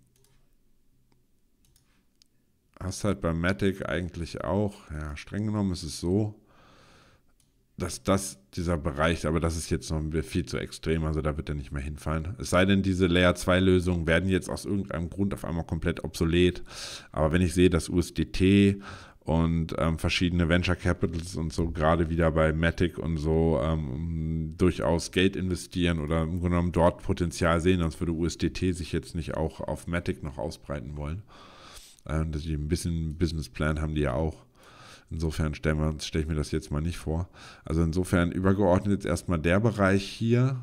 hast halt bei Matic eigentlich auch, ja, streng genommen ist es so, dass das dieser Bereich, aber das ist jetzt noch viel zu extrem, also da wird er nicht mehr hinfallen. Es sei denn, diese Layer 2 Lösungen werden jetzt aus irgendeinem Grund auf einmal komplett obsolet. Aber wenn ich sehe, dass USDT und ähm, verschiedene Venture Capitals und so gerade wieder bei Matic und so ähm, durchaus Geld investieren oder im Grunde genommen dort Potenzial sehen, sonst würde USDT sich jetzt nicht auch auf Matic noch ausbreiten wollen. Ähm, dass die ein bisschen Businessplan haben die ja auch. Insofern stelle stell ich mir das jetzt mal nicht vor. Also insofern übergeordnet jetzt erstmal der Bereich hier.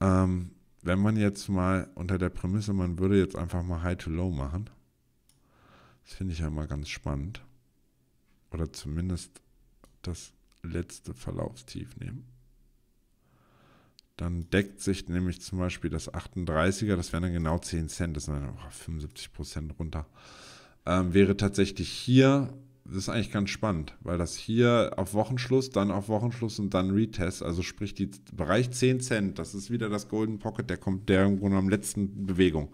Ähm, wenn man jetzt mal unter der Prämisse, man würde jetzt einfach mal High to Low machen. Das finde ich ja mal ganz spannend. Oder zumindest das letzte Verlaufstief nehmen. Dann deckt sich nämlich zum Beispiel das 38er, das wären dann genau 10 Cent, das sind dann auch 75 runter. Ähm, wäre tatsächlich hier das ist eigentlich ganz spannend, weil das hier auf Wochenschluss, dann auf Wochenschluss und dann Retest, also sprich die Bereich 10 Cent, das ist wieder das Golden Pocket, der kommt der im Grunde am letzten Bewegung.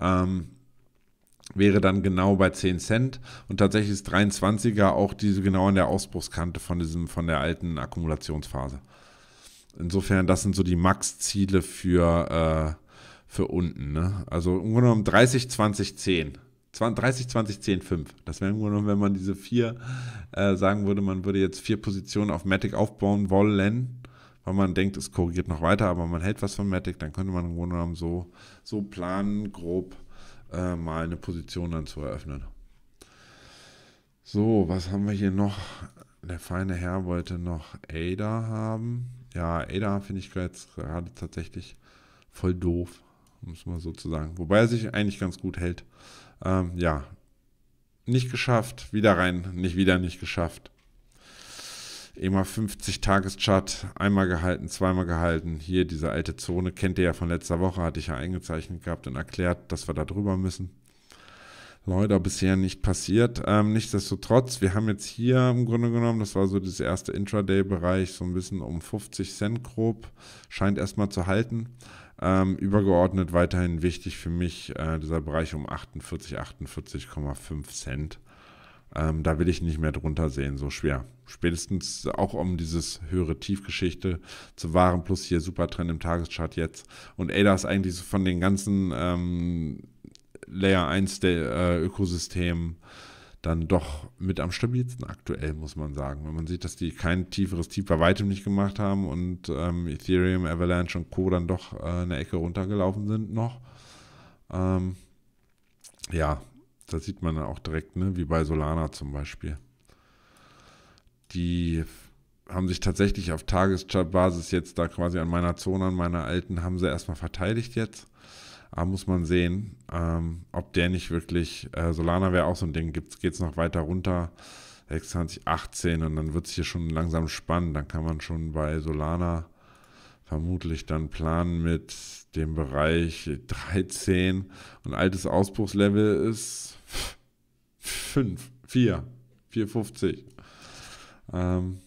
Ähm, wäre dann genau bei 10 Cent und tatsächlich ist 23er auch diese genau an der Ausbruchskante von diesem von der alten Akkumulationsphase. Insofern, das sind so die Max-Ziele für, äh, für unten. Ne? Also im Grunde genommen 30, 20, 10. 30, 20, 10, 5. Das wäre im Grunde genommen, wenn man diese vier äh, sagen würde, man würde jetzt vier Positionen auf Matic aufbauen wollen, weil man denkt, es korrigiert noch weiter, aber man hält was von Matic, dann könnte man im Grunde genommen so, so planen, grob äh, mal eine Position dann zu eröffnen. So, was haben wir hier noch? Der feine Herr wollte noch Ada haben. Ja, Ada finde ich jetzt gerade tatsächlich voll doof, muss man so zu sagen. Wobei er sich eigentlich ganz gut hält. Ähm, ja, nicht geschafft, wieder rein, nicht wieder nicht geschafft. EMA 50 Tageschart, einmal gehalten, zweimal gehalten. Hier diese alte Zone, kennt ihr ja von letzter Woche, hatte ich ja eingezeichnet gehabt und erklärt, dass wir da drüber müssen. Leider bisher nicht passiert. Ähm, nichtsdestotrotz, wir haben jetzt hier im Grunde genommen, das war so dieses erste Intraday-Bereich, so ein bisschen um 50 Cent grob, scheint erstmal zu halten. Ähm, übergeordnet weiterhin wichtig für mich äh, dieser Bereich um 48, 48,5 Cent. Ähm, da will ich nicht mehr drunter sehen, so schwer. Spätestens auch um dieses höhere Tiefgeschichte zu wahren, plus hier super Trend im Tageschart jetzt. Und ADA ist eigentlich so von den ganzen ähm, Layer 1 der, äh, Ökosystemen dann doch mit am stabilsten aktuell, muss man sagen. Wenn man sieht, dass die kein tieferes Tief bei weitem nicht gemacht haben und ähm, Ethereum, Avalanche und Co. dann doch äh, eine Ecke runtergelaufen sind noch. Ähm, ja, da sieht man auch direkt, ne, wie bei Solana zum Beispiel. Die haben sich tatsächlich auf Tageschartbasis jetzt da quasi an meiner Zone, an meiner alten, haben sie erstmal verteidigt jetzt. Aber muss man sehen, ähm, ob der nicht wirklich, äh, Solana wäre auch so ein Ding, geht es noch weiter runter, 26, 18 und dann wird es hier schon langsam spannend. Dann kann man schon bei Solana vermutlich dann planen mit dem Bereich 13 und altes Ausbruchslevel ist 5, 4, 450. Ähm,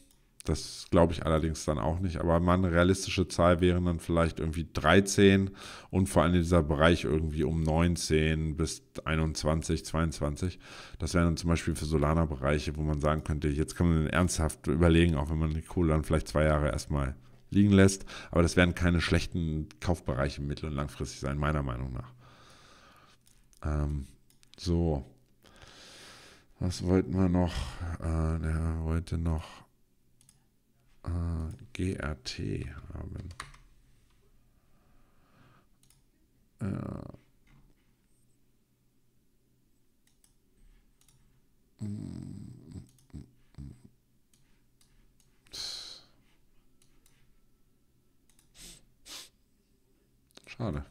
das glaube ich allerdings dann auch nicht. Aber meine realistische Zahl wären dann vielleicht irgendwie 13 und vor allem dieser Bereich irgendwie um 19 bis 21, 22. Das wären dann zum Beispiel für Solana-Bereiche, wo man sagen könnte, jetzt kann man ernsthaft überlegen, auch wenn man die Kohle dann vielleicht zwei Jahre erstmal liegen lässt. Aber das wären keine schlechten Kaufbereiche mittel- und langfristig sein, meiner Meinung nach. Ähm, so. Was wollten wir noch? Äh, der wollte noch äh, GRT haben. Ja. Schade.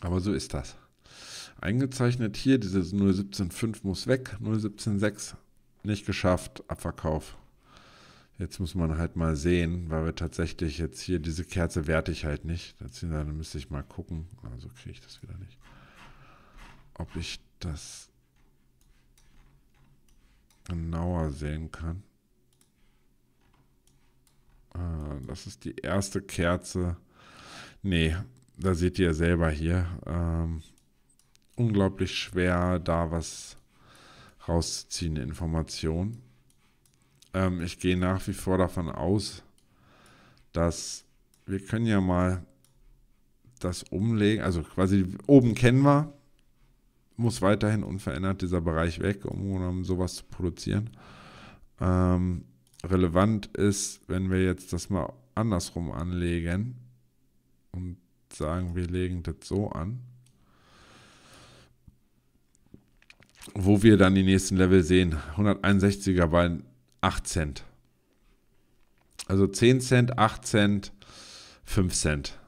Aber so ist das. Eingezeichnet hier, dieses 017.5 muss weg, 017.6 nicht geschafft, Abverkauf. Jetzt muss man halt mal sehen, weil wir tatsächlich jetzt hier diese Kerze werte ich halt nicht. Da müsste ich mal gucken. Also kriege ich das wieder nicht. Ob ich das genauer sehen kann. Ah, das ist die erste Kerze. Nee, da seht ihr selber hier. Ähm, unglaublich schwer, da was rauszuziehen, Informationen. Ähm, ich gehe nach wie vor davon aus, dass wir können ja mal das umlegen, also quasi oben kennen wir, muss weiterhin unverändert dieser Bereich weg, um, um sowas zu produzieren. Ähm, relevant ist, wenn wir jetzt das mal andersrum anlegen und sagen, wir legen das so an, wo wir dann die nächsten Level sehen. 161er bei 8 Cent. Also 10 Cent, 8 Cent, 5 Cent.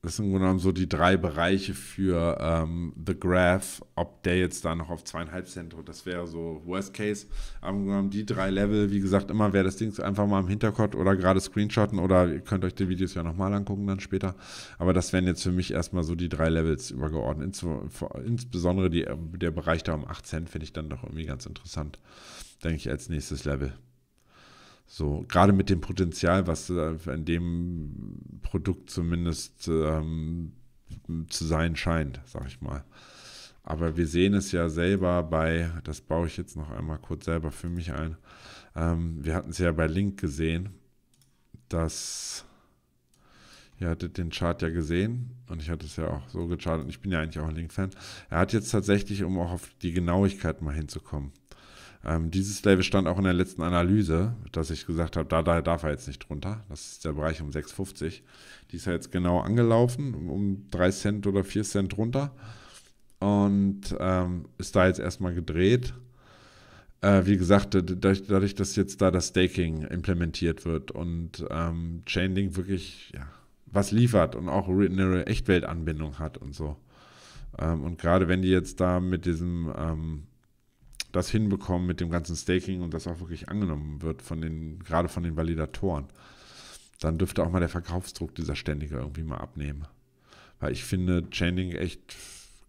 Das sind genommen so die drei Bereiche für ähm, The Graph. Ob der jetzt da noch auf 2,5 Cent, das wäre so Worst Case. Aber genommen die drei Level, wie gesagt, immer wäre das Ding einfach mal im Hinterkopf oder gerade screenshotten oder ihr könnt euch die Videos ja nochmal angucken dann später. Aber das wären jetzt für mich erstmal so die drei Levels übergeordnet. Insbesondere die, der Bereich da um 8 Cent finde ich dann doch irgendwie ganz interessant denke ich, als nächstes Level. So, gerade mit dem Potenzial, was in äh, dem Produkt zumindest ähm, zu sein scheint, sag ich mal. Aber wir sehen es ja selber bei, das baue ich jetzt noch einmal kurz selber für mich ein. Ähm, wir hatten es ja bei Link gesehen, dass ihr hattet den Chart ja gesehen und ich hatte es ja auch so gechartet und ich bin ja eigentlich auch ein Link-Fan. Er hat jetzt tatsächlich, um auch auf die Genauigkeit mal hinzukommen, ähm, dieses Level stand auch in der letzten Analyse, dass ich gesagt habe, da, da darf er jetzt nicht drunter. Das ist der Bereich um 6,50. Die ist ja jetzt genau angelaufen, um, 3 Cent oder 4 Cent runter. Und ähm, ist da jetzt erstmal gedreht. Äh, wie gesagt, dadurch, dadurch, dass jetzt da das Staking implementiert wird und ähm, Chainlink wirklich ja, was liefert und auch eine Echtweltanbindung hat und so. Ähm, und gerade wenn die jetzt da mit diesem ähm, das hinbekommen mit dem ganzen Staking und das auch wirklich angenommen wird von den, gerade von den Validatoren, dann dürfte auch mal der Verkaufsdruck dieser Ständige irgendwie mal abnehmen. Weil ich finde Chaining echt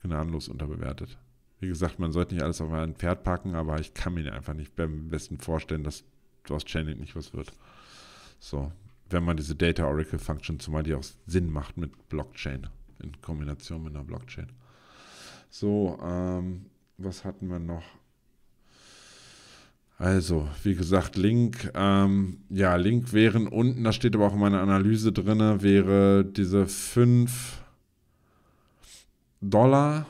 gnadenlos unterbewertet. Wie gesagt, man sollte nicht alles auf ein Pferd packen, aber ich kann mir einfach nicht beim besten vorstellen, dass aus Chaining nicht was wird. So, wenn man diese Data Oracle Function, zumal die auch Sinn macht mit Blockchain, in Kombination mit einer Blockchain. So, ähm, was hatten wir noch? Also, wie gesagt, Link, ähm, ja, Link wären unten, da steht aber auch in meiner Analyse drin, wäre diese 5 Dollar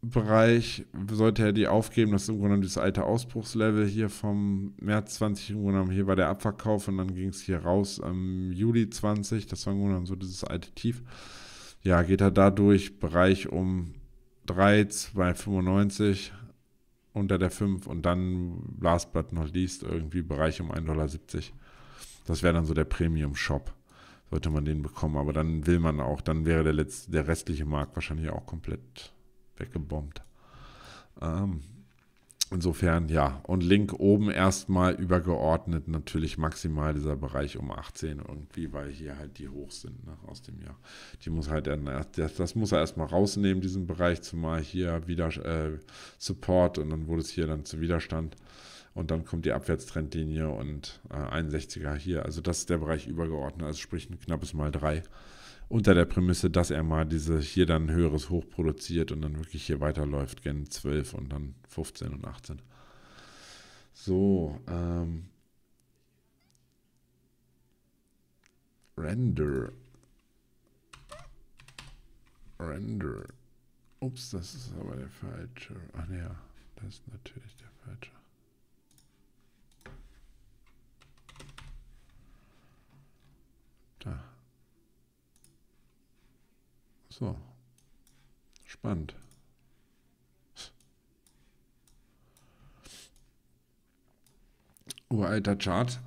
Bereich, sollte er die aufgeben, das ist im Grunde genommen dieses alte Ausbruchslevel hier vom März 20, im Grunde genommen hier war der Abverkauf und dann ging es hier raus im Juli 20, das war im Grunde genommen so dieses alte Tief. Ja, geht er dadurch Bereich um 3, 295, unter der 5 und dann last but not least irgendwie Bereich um 1,70 Dollar. Das wäre dann so der Premium-Shop, sollte man den bekommen. Aber dann will man auch, dann wäre der, letzte, der restliche Markt wahrscheinlich auch komplett weggebombt. Ähm, Insofern ja. Und Link oben erstmal übergeordnet natürlich maximal dieser Bereich um 18 irgendwie, weil hier halt die hoch sind ne, aus dem Jahr. Die muss halt äh, das, das muss er erstmal rausnehmen, diesen Bereich, zumal hier wieder äh, Support und dann wurde es hier dann zu Widerstand. Und dann kommt die Abwärtstrendlinie und äh, 61er hier. Also das ist der Bereich übergeordnet, also sprich ein knappes Mal 3 unter der Prämisse, dass er mal diese hier dann höheres Hoch produziert und dann wirklich hier weiterläuft, gen 12 und dann 15 und 18. So, ähm, Render. Render. Ups, das ist aber der falsche. Ach ja, das ist natürlich der falsche. Da. So. Spannend. Uralter Chart.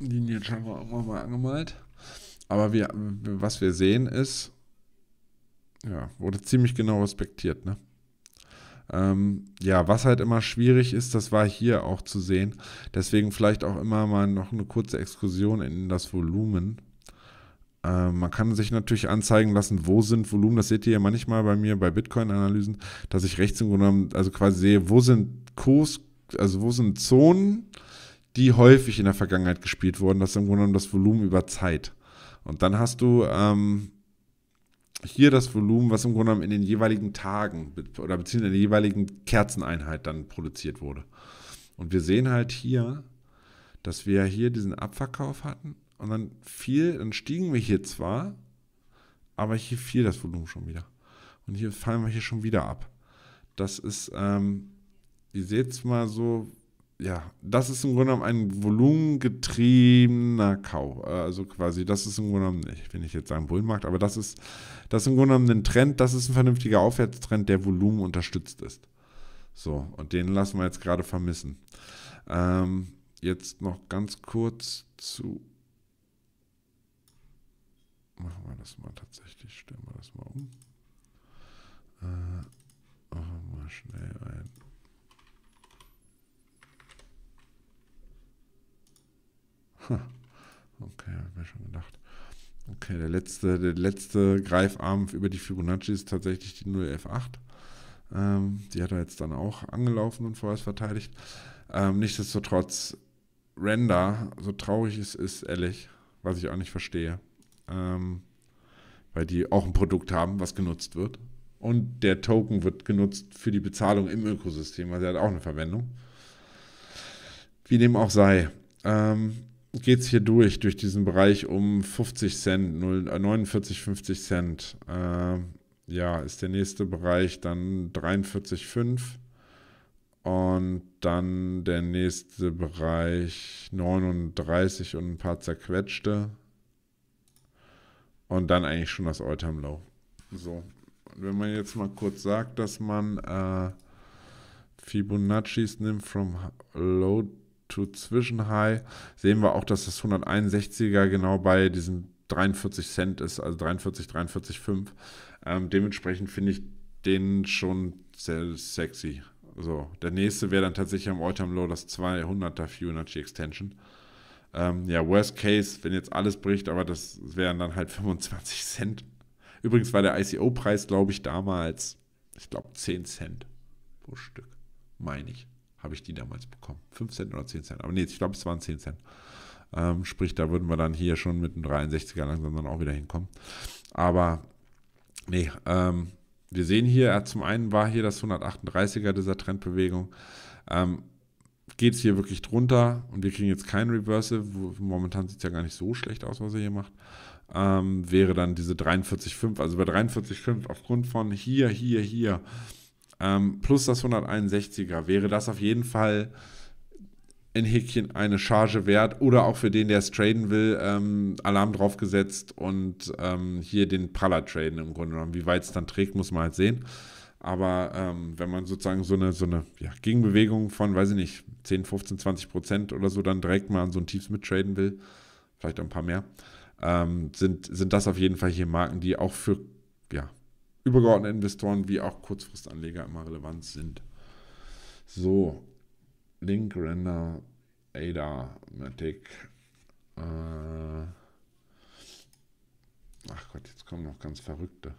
Linie jetzt schon mal, mal angemalt. Aber wir, was wir sehen ist, ja, wurde ziemlich genau respektiert, ne? Ähm, ja, was halt immer schwierig ist, das war hier auch zu sehen. Deswegen vielleicht auch immer mal noch eine kurze Exkursion in das Volumen. Ähm, man kann sich natürlich anzeigen lassen, wo sind Volumen. Das seht ihr ja manchmal bei mir bei Bitcoin-Analysen, dass ich rechts im Grunde genommen, also quasi sehe, wo sind Kurs, also wo sind Zonen, die häufig in der Vergangenheit gespielt wurden. Das ist im Grunde genommen das Volumen über Zeit. Und dann hast du ähm, hier das Volumen, was im Grunde genommen in den jeweiligen Tagen oder beziehungsweise in der jeweiligen Kerzeneinheit dann produziert wurde. Und wir sehen halt hier, dass wir hier diesen Abverkauf hatten und dann fiel, dann stiegen wir hier zwar, aber hier fiel das Volumen schon wieder. Und hier fallen wir hier schon wieder ab. Das ist, ähm, ihr seht es mal so, ja, das ist im Grunde genommen ein volumengetriebener Kauf. Also quasi, das ist im Grunde genommen, ich will nicht jetzt sagen Bullenmarkt, aber das ist, das ist im Grunde genommen ein Trend, das ist ein vernünftiger Aufwärtstrend, der Volumen unterstützt ist. So, und den lassen wir jetzt gerade vermissen. Ähm, jetzt noch ganz kurz zu machen wir das mal tatsächlich, stellen wir das mal um. Äh, machen wir mal schnell ein. Okay, habe ich mir schon gedacht. Okay, der letzte, der letzte Greifarm über die Fibonacci ist tatsächlich die 0F8. Ähm, die hat er jetzt dann auch angelaufen und vorerst verteidigt. Ähm, nichtsdestotrotz, Render, so traurig es ist, ehrlich, was ich auch nicht verstehe ähm, weil die auch ein Produkt haben, was genutzt wird. Und der Token wird genutzt für die Bezahlung im Ökosystem, also er hat auch eine Verwendung. Wie dem auch sei, ähm, geht es hier durch, durch diesen Bereich um 50 Cent, 0, 49, 50 Cent. Äh, ja, ist der nächste Bereich dann 43,5 und dann der nächste Bereich 39 und ein paar zerquetschte und dann eigentlich schon das Alltime Low. So. Und wenn man jetzt mal kurz sagt, dass man äh, Fibonaccis nimmt from Low to Zwischen High, sehen wir auch, dass das 161er genau bei diesen 43 Cent ist, also 43, 43,5. Ähm, dementsprechend finde ich den schon sehr sexy. So, der nächste wäre dann tatsächlich am Alltime Low das 200er Fibonacci Extension. Ähm, ja, worst case, wenn jetzt alles bricht, aber das wären dann halt 25 Cent. Übrigens war der ICO-Preis, glaube ich, damals, ich glaube, 10 Cent pro Stück, meine ich. Habe ich die damals bekommen. 5 Cent oder 10 Cent. Aber nee, ich glaube, es waren 10 Cent. Ähm, sprich, da würden wir dann hier schon mit einem 63er langsam dann auch wieder hinkommen. Aber nee, ähm, wir sehen hier, zum einen war hier das 138er dieser Trendbewegung. Ähm, geht es hier wirklich drunter und wir kriegen jetzt kein Reversal. Momentan sieht es ja gar nicht so schlecht aus, was er hier macht. Ähm, wäre dann diese 43,5, also bei 43,5 aufgrund von hier, hier, hier ähm, plus das 161er wäre das auf jeden Fall in Häkchen eine Charge wert oder auch für den, der es traden will, ähm, Alarm draufgesetzt und ähm, hier den Praller traden im Grunde genommen. Wie weit es dann trägt, muss man halt sehen. Aber ähm, wenn man sozusagen so eine, so eine ja, Gegenbewegung von, weiß ich nicht, 10, 15, 20 Prozent oder so dann direkt mal an so ein Tiefs mittraden will, vielleicht auch ein paar mehr, ähm, sind, sind das auf jeden Fall hier Marken, die auch für ja, übergeordnete Investoren wie auch Kurzfristanleger immer relevant sind. So, Link, Render, Ada, Matic. Äh Ach Gott, jetzt kommen noch ganz verrückte.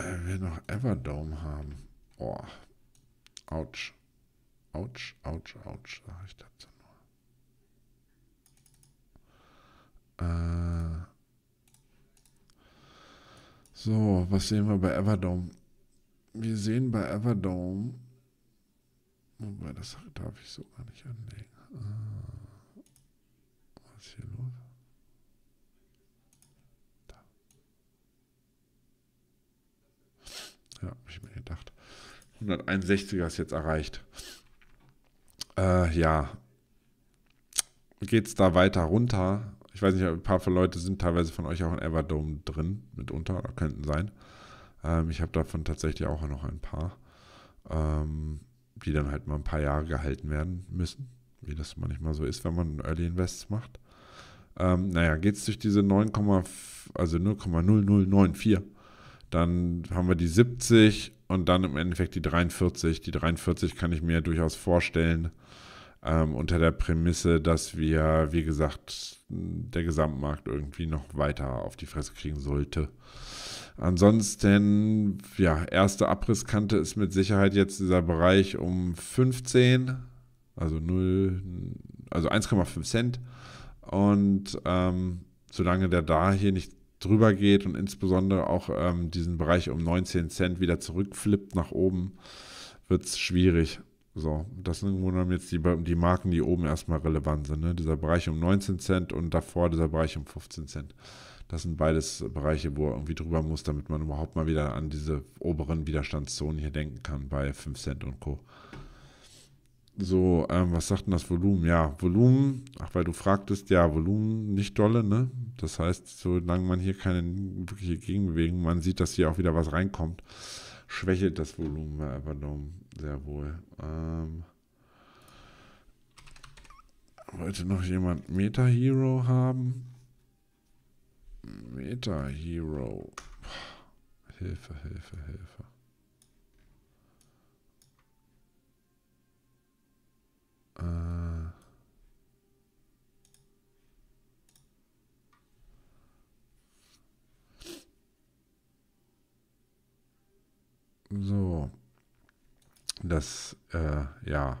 Äh, wir noch Everdome haben. Oh. Autsch. Autsch, Autsch, Autsch, sag ich dazu nur. Äh. So, was sehen wir bei Everdome? Wir sehen bei Everdome. Wobei, das darf ich so gar nicht anlegen. Ah. Was ist hier los? Ja, habe ich mir gedacht. 161er ist jetzt erreicht. Äh, ja. Geht es da weiter runter? Ich weiß nicht, ein paar von Leute sind teilweise von euch auch in Everdome drin, mitunter, oder könnten sein. Ähm, ich habe davon tatsächlich auch noch ein paar, ähm, die dann halt mal ein paar Jahre gehalten werden müssen, wie das manchmal so ist, wenn man Early Invests macht. Ähm, naja, geht es durch diese 9, also 0,0094 dann haben wir die 70 und dann im Endeffekt die 43. Die 43 kann ich mir durchaus vorstellen, ähm, unter der Prämisse, dass wir, wie gesagt, der Gesamtmarkt irgendwie noch weiter auf die Fresse kriegen sollte. Ansonsten, ja, erste Abrisskante ist mit Sicherheit jetzt dieser Bereich um 15, also 0, also 1,5 Cent. Und ähm, solange der da hier nicht drüber geht und insbesondere auch ähm, diesen Bereich um 19 Cent wieder zurückflippt nach oben, wird es schwierig. So, das sind im Grunde jetzt die, die Marken, die oben erstmal relevant sind. Ne? Dieser Bereich um 19 Cent und davor dieser Bereich um 15 Cent. Das sind beides Bereiche, wo er irgendwie drüber muss, damit man überhaupt mal wieder an diese oberen Widerstandszonen hier denken kann bei 5 Cent und Co so, ähm, was sagt denn das Volumen? Ja, Volumen, ach, weil du fragtest, ja, Volumen nicht dolle, ne? Das heißt, solange man hier keine wirkliche Gegenbewegung, man sieht, dass hier auch wieder was reinkommt, schwächelt das Volumen bei Everdome sehr wohl. Ähm, wollte noch jemand Meta Hero haben? Meta Hero. Hilfe, Hilfe, Hilfe. Äh, so. Das, äh, ja.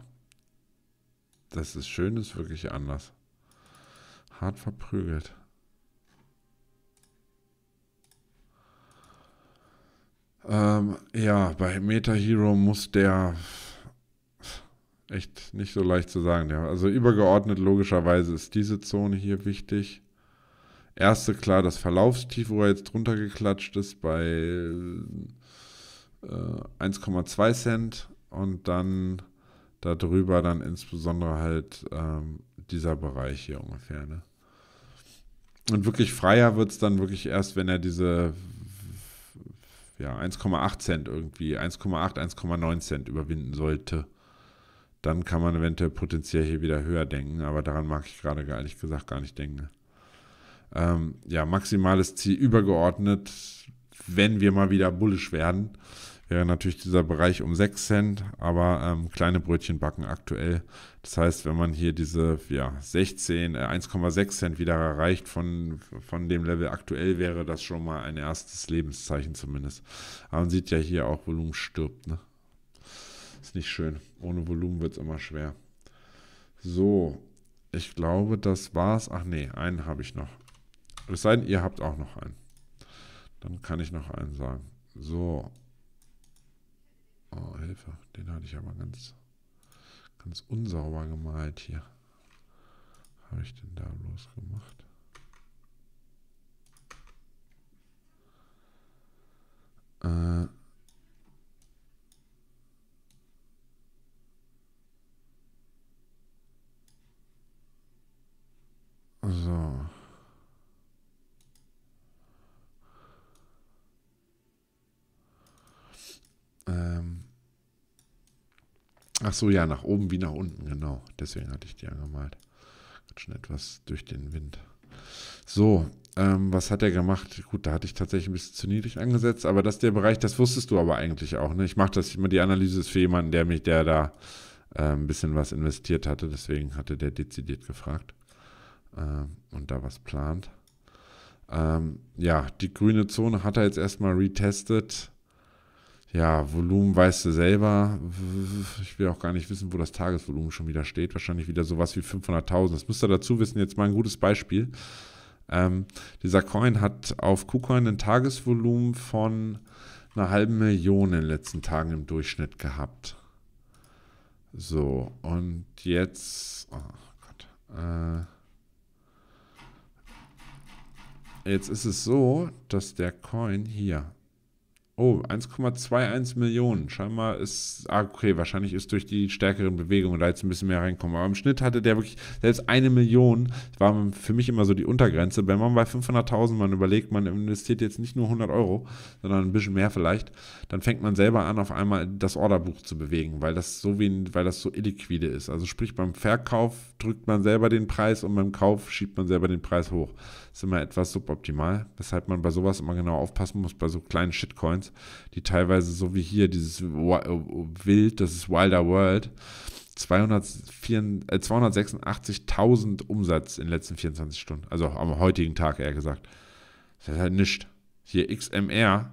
Das ist schön, ist wirklich anders. Hart verprügelt. Ähm, ja, bei Meta Hero muss der echt nicht so leicht zu sagen. Ja, also übergeordnet logischerweise ist diese Zone hier wichtig. Erste, klar, das Verlaufstief, wo er jetzt drunter geklatscht ist, bei äh, 1,2 Cent und dann darüber dann insbesondere halt ähm, dieser Bereich hier ungefähr. Ne? Und wirklich freier wird es dann wirklich erst, wenn er diese ja, 1,8 Cent irgendwie, 1,8, 1,9 Cent überwinden sollte dann kann man eventuell potenziell hier wieder höher denken. Aber daran mag ich gerade ehrlich gesagt gar nicht denken. Ähm, ja, maximales Ziel übergeordnet, wenn wir mal wieder bullisch werden, wäre natürlich dieser Bereich um 6 Cent, aber ähm, kleine Brötchen backen aktuell. Das heißt, wenn man hier diese ja, 16, äh, 1,6 Cent wieder erreicht von, von dem Level aktuell, wäre das schon mal ein erstes Lebenszeichen zumindest. Aber man sieht ja hier auch, Volumen stirbt. Ne? Ist nicht schön. Ohne Volumen wird es immer schwer. So, ich glaube, das war's. Ach nee, einen habe ich noch. Es sei denn, ihr habt auch noch einen. Dann kann ich noch einen sagen. So. Oh, Hilfe. Den hatte ich aber ganz, ganz unsauber gemalt hier. Habe ich denn da bloß gemacht? Äh. So. Ähm. Ach so, ja, nach oben wie nach unten, genau. Deswegen hatte ich die angemalt. Hat schon etwas durch den Wind. So, ähm, was hat er gemacht? Gut, da hatte ich tatsächlich ein bisschen zu niedrig angesetzt, aber das der Bereich, das wusstest du aber eigentlich auch. Ne? Ich mache das immer, die Analyse ist für jemanden, der mich, der da äh, ein bisschen was investiert hatte, deswegen hatte der dezidiert gefragt äh, und da was plant. Ähm, ja, die grüne Zone hat er jetzt erstmal retestet. Ja, Volumen weißt du selber. Ich will auch gar nicht wissen, wo das Tagesvolumen schon wieder steht. Wahrscheinlich wieder sowas wie 500.000. Das müsst ihr dazu wissen. Jetzt mal ein gutes Beispiel. Ähm, dieser Coin hat auf KuCoin ein Tagesvolumen von einer halben Million in den letzten Tagen im Durchschnitt gehabt. So, und jetzt. Oh Gott. Äh, Jetzt ist es so, dass der Coin hier Oh, 1,21 Millionen. Scheinbar ist. Ah, okay, wahrscheinlich ist durch die stärkeren Bewegungen da jetzt ein bisschen mehr reinkommen. Aber im Schnitt hatte der wirklich selbst eine Million. War für mich immer so die Untergrenze. Wenn man bei 500.000 man überlegt, man investiert jetzt nicht nur 100 Euro, sondern ein bisschen mehr vielleicht, dann fängt man selber an, auf einmal das Orderbuch zu bewegen, weil das so wenig, weil das so illiquide ist. Also sprich, beim Verkauf drückt man selber den Preis und beim Kauf schiebt man selber den Preis hoch. Das ist immer etwas suboptimal, weshalb man bei sowas immer genau aufpassen muss, bei so kleinen Shitcoins die teilweise so wie hier dieses äh, Wild, das ist Wilder World, 286.000 äh, Umsatz in den letzten 24 Stunden, also am heutigen Tag eher gesagt. Das ist halt nichts. Hier XMR,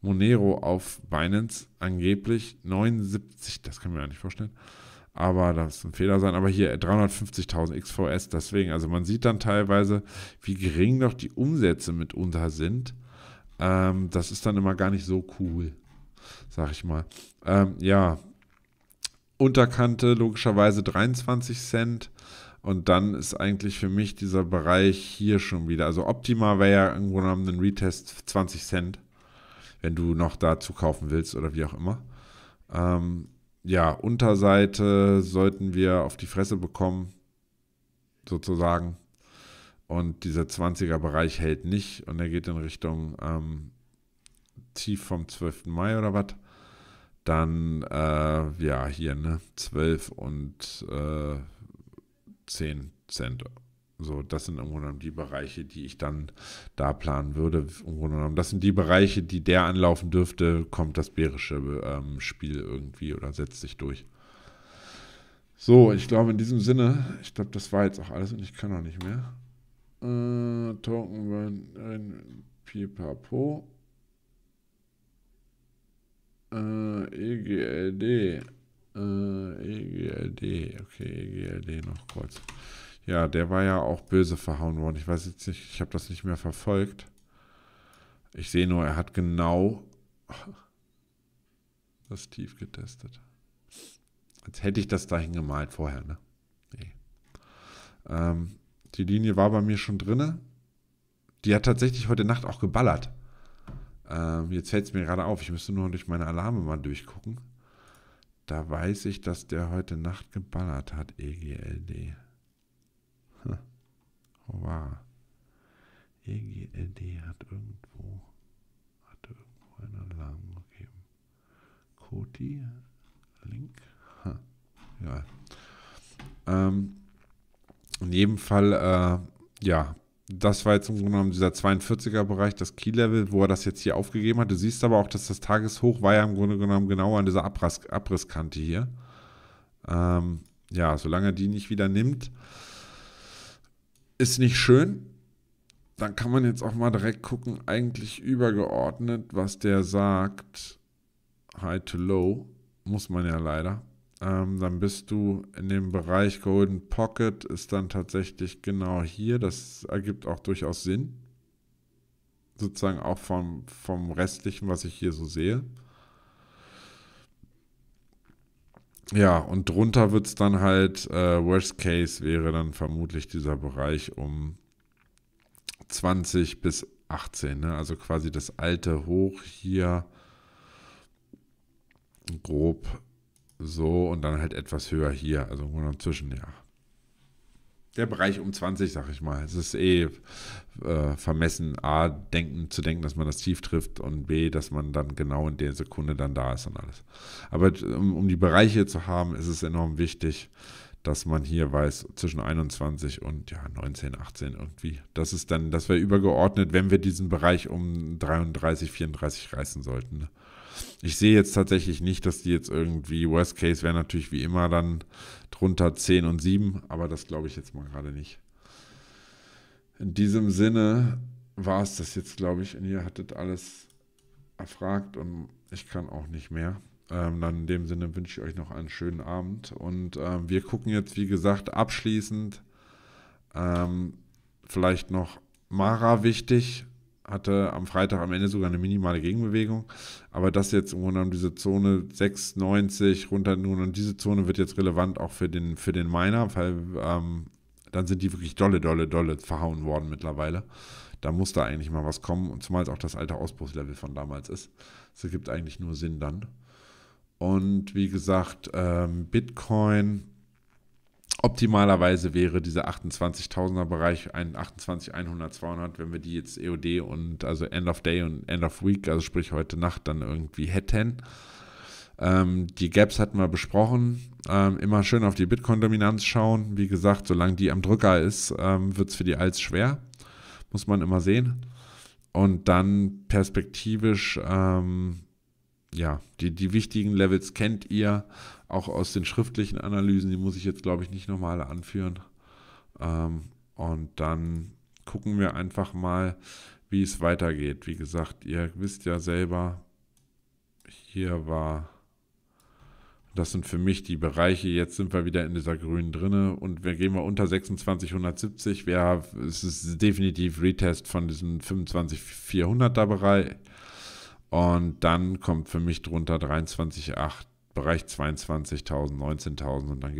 Monero auf Binance angeblich 79, das kann ich mir gar nicht vorstellen. Aber das ist ein Fehler sein. Aber hier 350.000 XVS, deswegen. Also man sieht dann teilweise, wie gering doch die Umsätze mitunter sind ähm, das ist dann immer gar nicht so cool, sag ich mal. Ähm, ja, Unterkante logischerweise 23 Cent. Und dann ist eigentlich für mich dieser Bereich hier schon wieder. Also optimal wäre ja irgendwo genommen ein Retest 20 Cent, wenn du noch dazu kaufen willst oder wie auch immer. Ähm, ja, Unterseite sollten wir auf die Fresse bekommen, sozusagen und dieser 20er-Bereich hält nicht und er geht in Richtung ähm, tief vom 12. Mai oder was. Dann, äh, ja, hier, ne, 12 und äh, 10 Cent. So, das sind im Grunde genommen die Bereiche, die ich dann da planen würde. Im Grunde genommen, das sind die Bereiche, die der anlaufen dürfte, kommt das bärische ähm, Spiel irgendwie oder setzt sich durch. So, ich glaube in diesem Sinne, ich glaube, das war jetzt auch alles und ich kann auch nicht mehr. Äh, Token werden ein Pipapo. Äh, EGLD. Äh, EGLD. Okay, EGLD noch kurz. Ja, der war ja auch böse verhauen worden. Ich weiß jetzt nicht, ich habe das nicht mehr verfolgt. Ich sehe nur, er hat genau das tief getestet. Als hätte ich das dahin gemalt vorher, ne? Nee. Ähm, die Linie war bei mir schon drinne. Die hat tatsächlich heute Nacht auch geballert. Ähm, jetzt fällt es mir gerade auf. Ich müsste nur durch meine Alarme mal durchgucken. Da weiß ich, dass der heute Nacht geballert hat, EGLD. Hm. Hurra. Oh, EGLD hat irgendwo, hat irgendwo einen Alarm gegeben. Koti, Link, hm. ja. Ähm, in jedem Fall, äh, ja, das war jetzt im Grunde genommen dieser 42er-Bereich, das Key-Level, wo er das jetzt hier aufgegeben hat. Du siehst aber auch, dass das Tageshoch war ja im Grunde genommen genau an dieser Abriss, Abrisskante hier. Ähm, ja, solange er die nicht wieder nimmt, ist nicht schön. Dann kann man jetzt auch mal direkt gucken, eigentlich übergeordnet, was der sagt. High to low, muss man ja leider ähm, dann bist du in dem Bereich Golden Pocket, ist dann tatsächlich genau hier. Das ergibt auch durchaus Sinn. Sozusagen auch vom, vom restlichen, was ich hier so sehe. Ja, und drunter wird es dann halt, äh, Worst Case wäre dann vermutlich dieser Bereich um 20 bis 18, ne? also quasi das alte Hoch hier grob so und dann halt etwas höher hier, also nur noch zwischen, ja. Der Bereich um 20, sag ich mal. Es ist eh äh, vermessen, A, denken, zu denken, dass man das tief trifft und B, dass man dann genau in der Sekunde dann da ist und alles. Aber um, um die Bereiche zu haben, ist es enorm wichtig, dass man hier weiß, zwischen 21 und ja, 19, 18 irgendwie. Das ist dann, das wäre übergeordnet, wenn wir diesen Bereich um 33, 34 reißen sollten. Ne? Ich sehe jetzt tatsächlich nicht, dass die jetzt irgendwie, Worst Case wäre natürlich wie immer dann drunter 10 und 7, aber das glaube ich jetzt mal gerade nicht. In diesem Sinne war es das jetzt, glaube ich. Und ihr hattet alles erfragt und ich kann auch nicht mehr. Ähm, dann in dem Sinne wünsche ich euch noch einen schönen Abend. Und ähm, wir gucken jetzt, wie gesagt, abschließend ähm, vielleicht noch Mara wichtig hatte am Freitag am Ende sogar eine minimale Gegenbewegung. Aber das jetzt im Grunde genommen diese Zone 6,90 runter nun und diese Zone wird jetzt relevant auch für den, für den Miner, weil ähm, dann sind die wirklich dolle, dolle, dolle verhauen worden mittlerweile. Da muss da eigentlich mal was kommen. Und zumal es auch das alte Ausbruchslevel von damals ist. Das ergibt eigentlich nur Sinn dann. Und wie gesagt, ähm, Bitcoin optimalerweise wäre dieser 28.000er Bereich, ein 28, 100, 200, wenn wir die jetzt EOD und also End of Day und End of Week, also sprich heute Nacht dann irgendwie hätten. Ähm, die Gaps hatten wir besprochen. Ähm, immer schön auf die Bitcoin-Dominanz schauen. Wie gesagt, solange die am Drücker ist, ähm, wird es für die Alts schwer. Muss man immer sehen. Und dann perspektivisch ähm, ja, die, die wichtigen Levels kennt ihr auch aus den schriftlichen Analysen. Die muss ich jetzt, glaube ich, nicht nochmal anführen. Ähm, und dann gucken wir einfach mal, wie es weitergeht. Wie gesagt, ihr wisst ja selber, hier war, das sind für mich die Bereiche. Jetzt sind wir wieder in dieser grünen drinne und wir gehen mal unter 2670. Wir, es ist definitiv Retest von diesem 25400er Bereich. Und dann kommt für mich drunter 23,8, Bereich 22.000, 19.000 und dann geht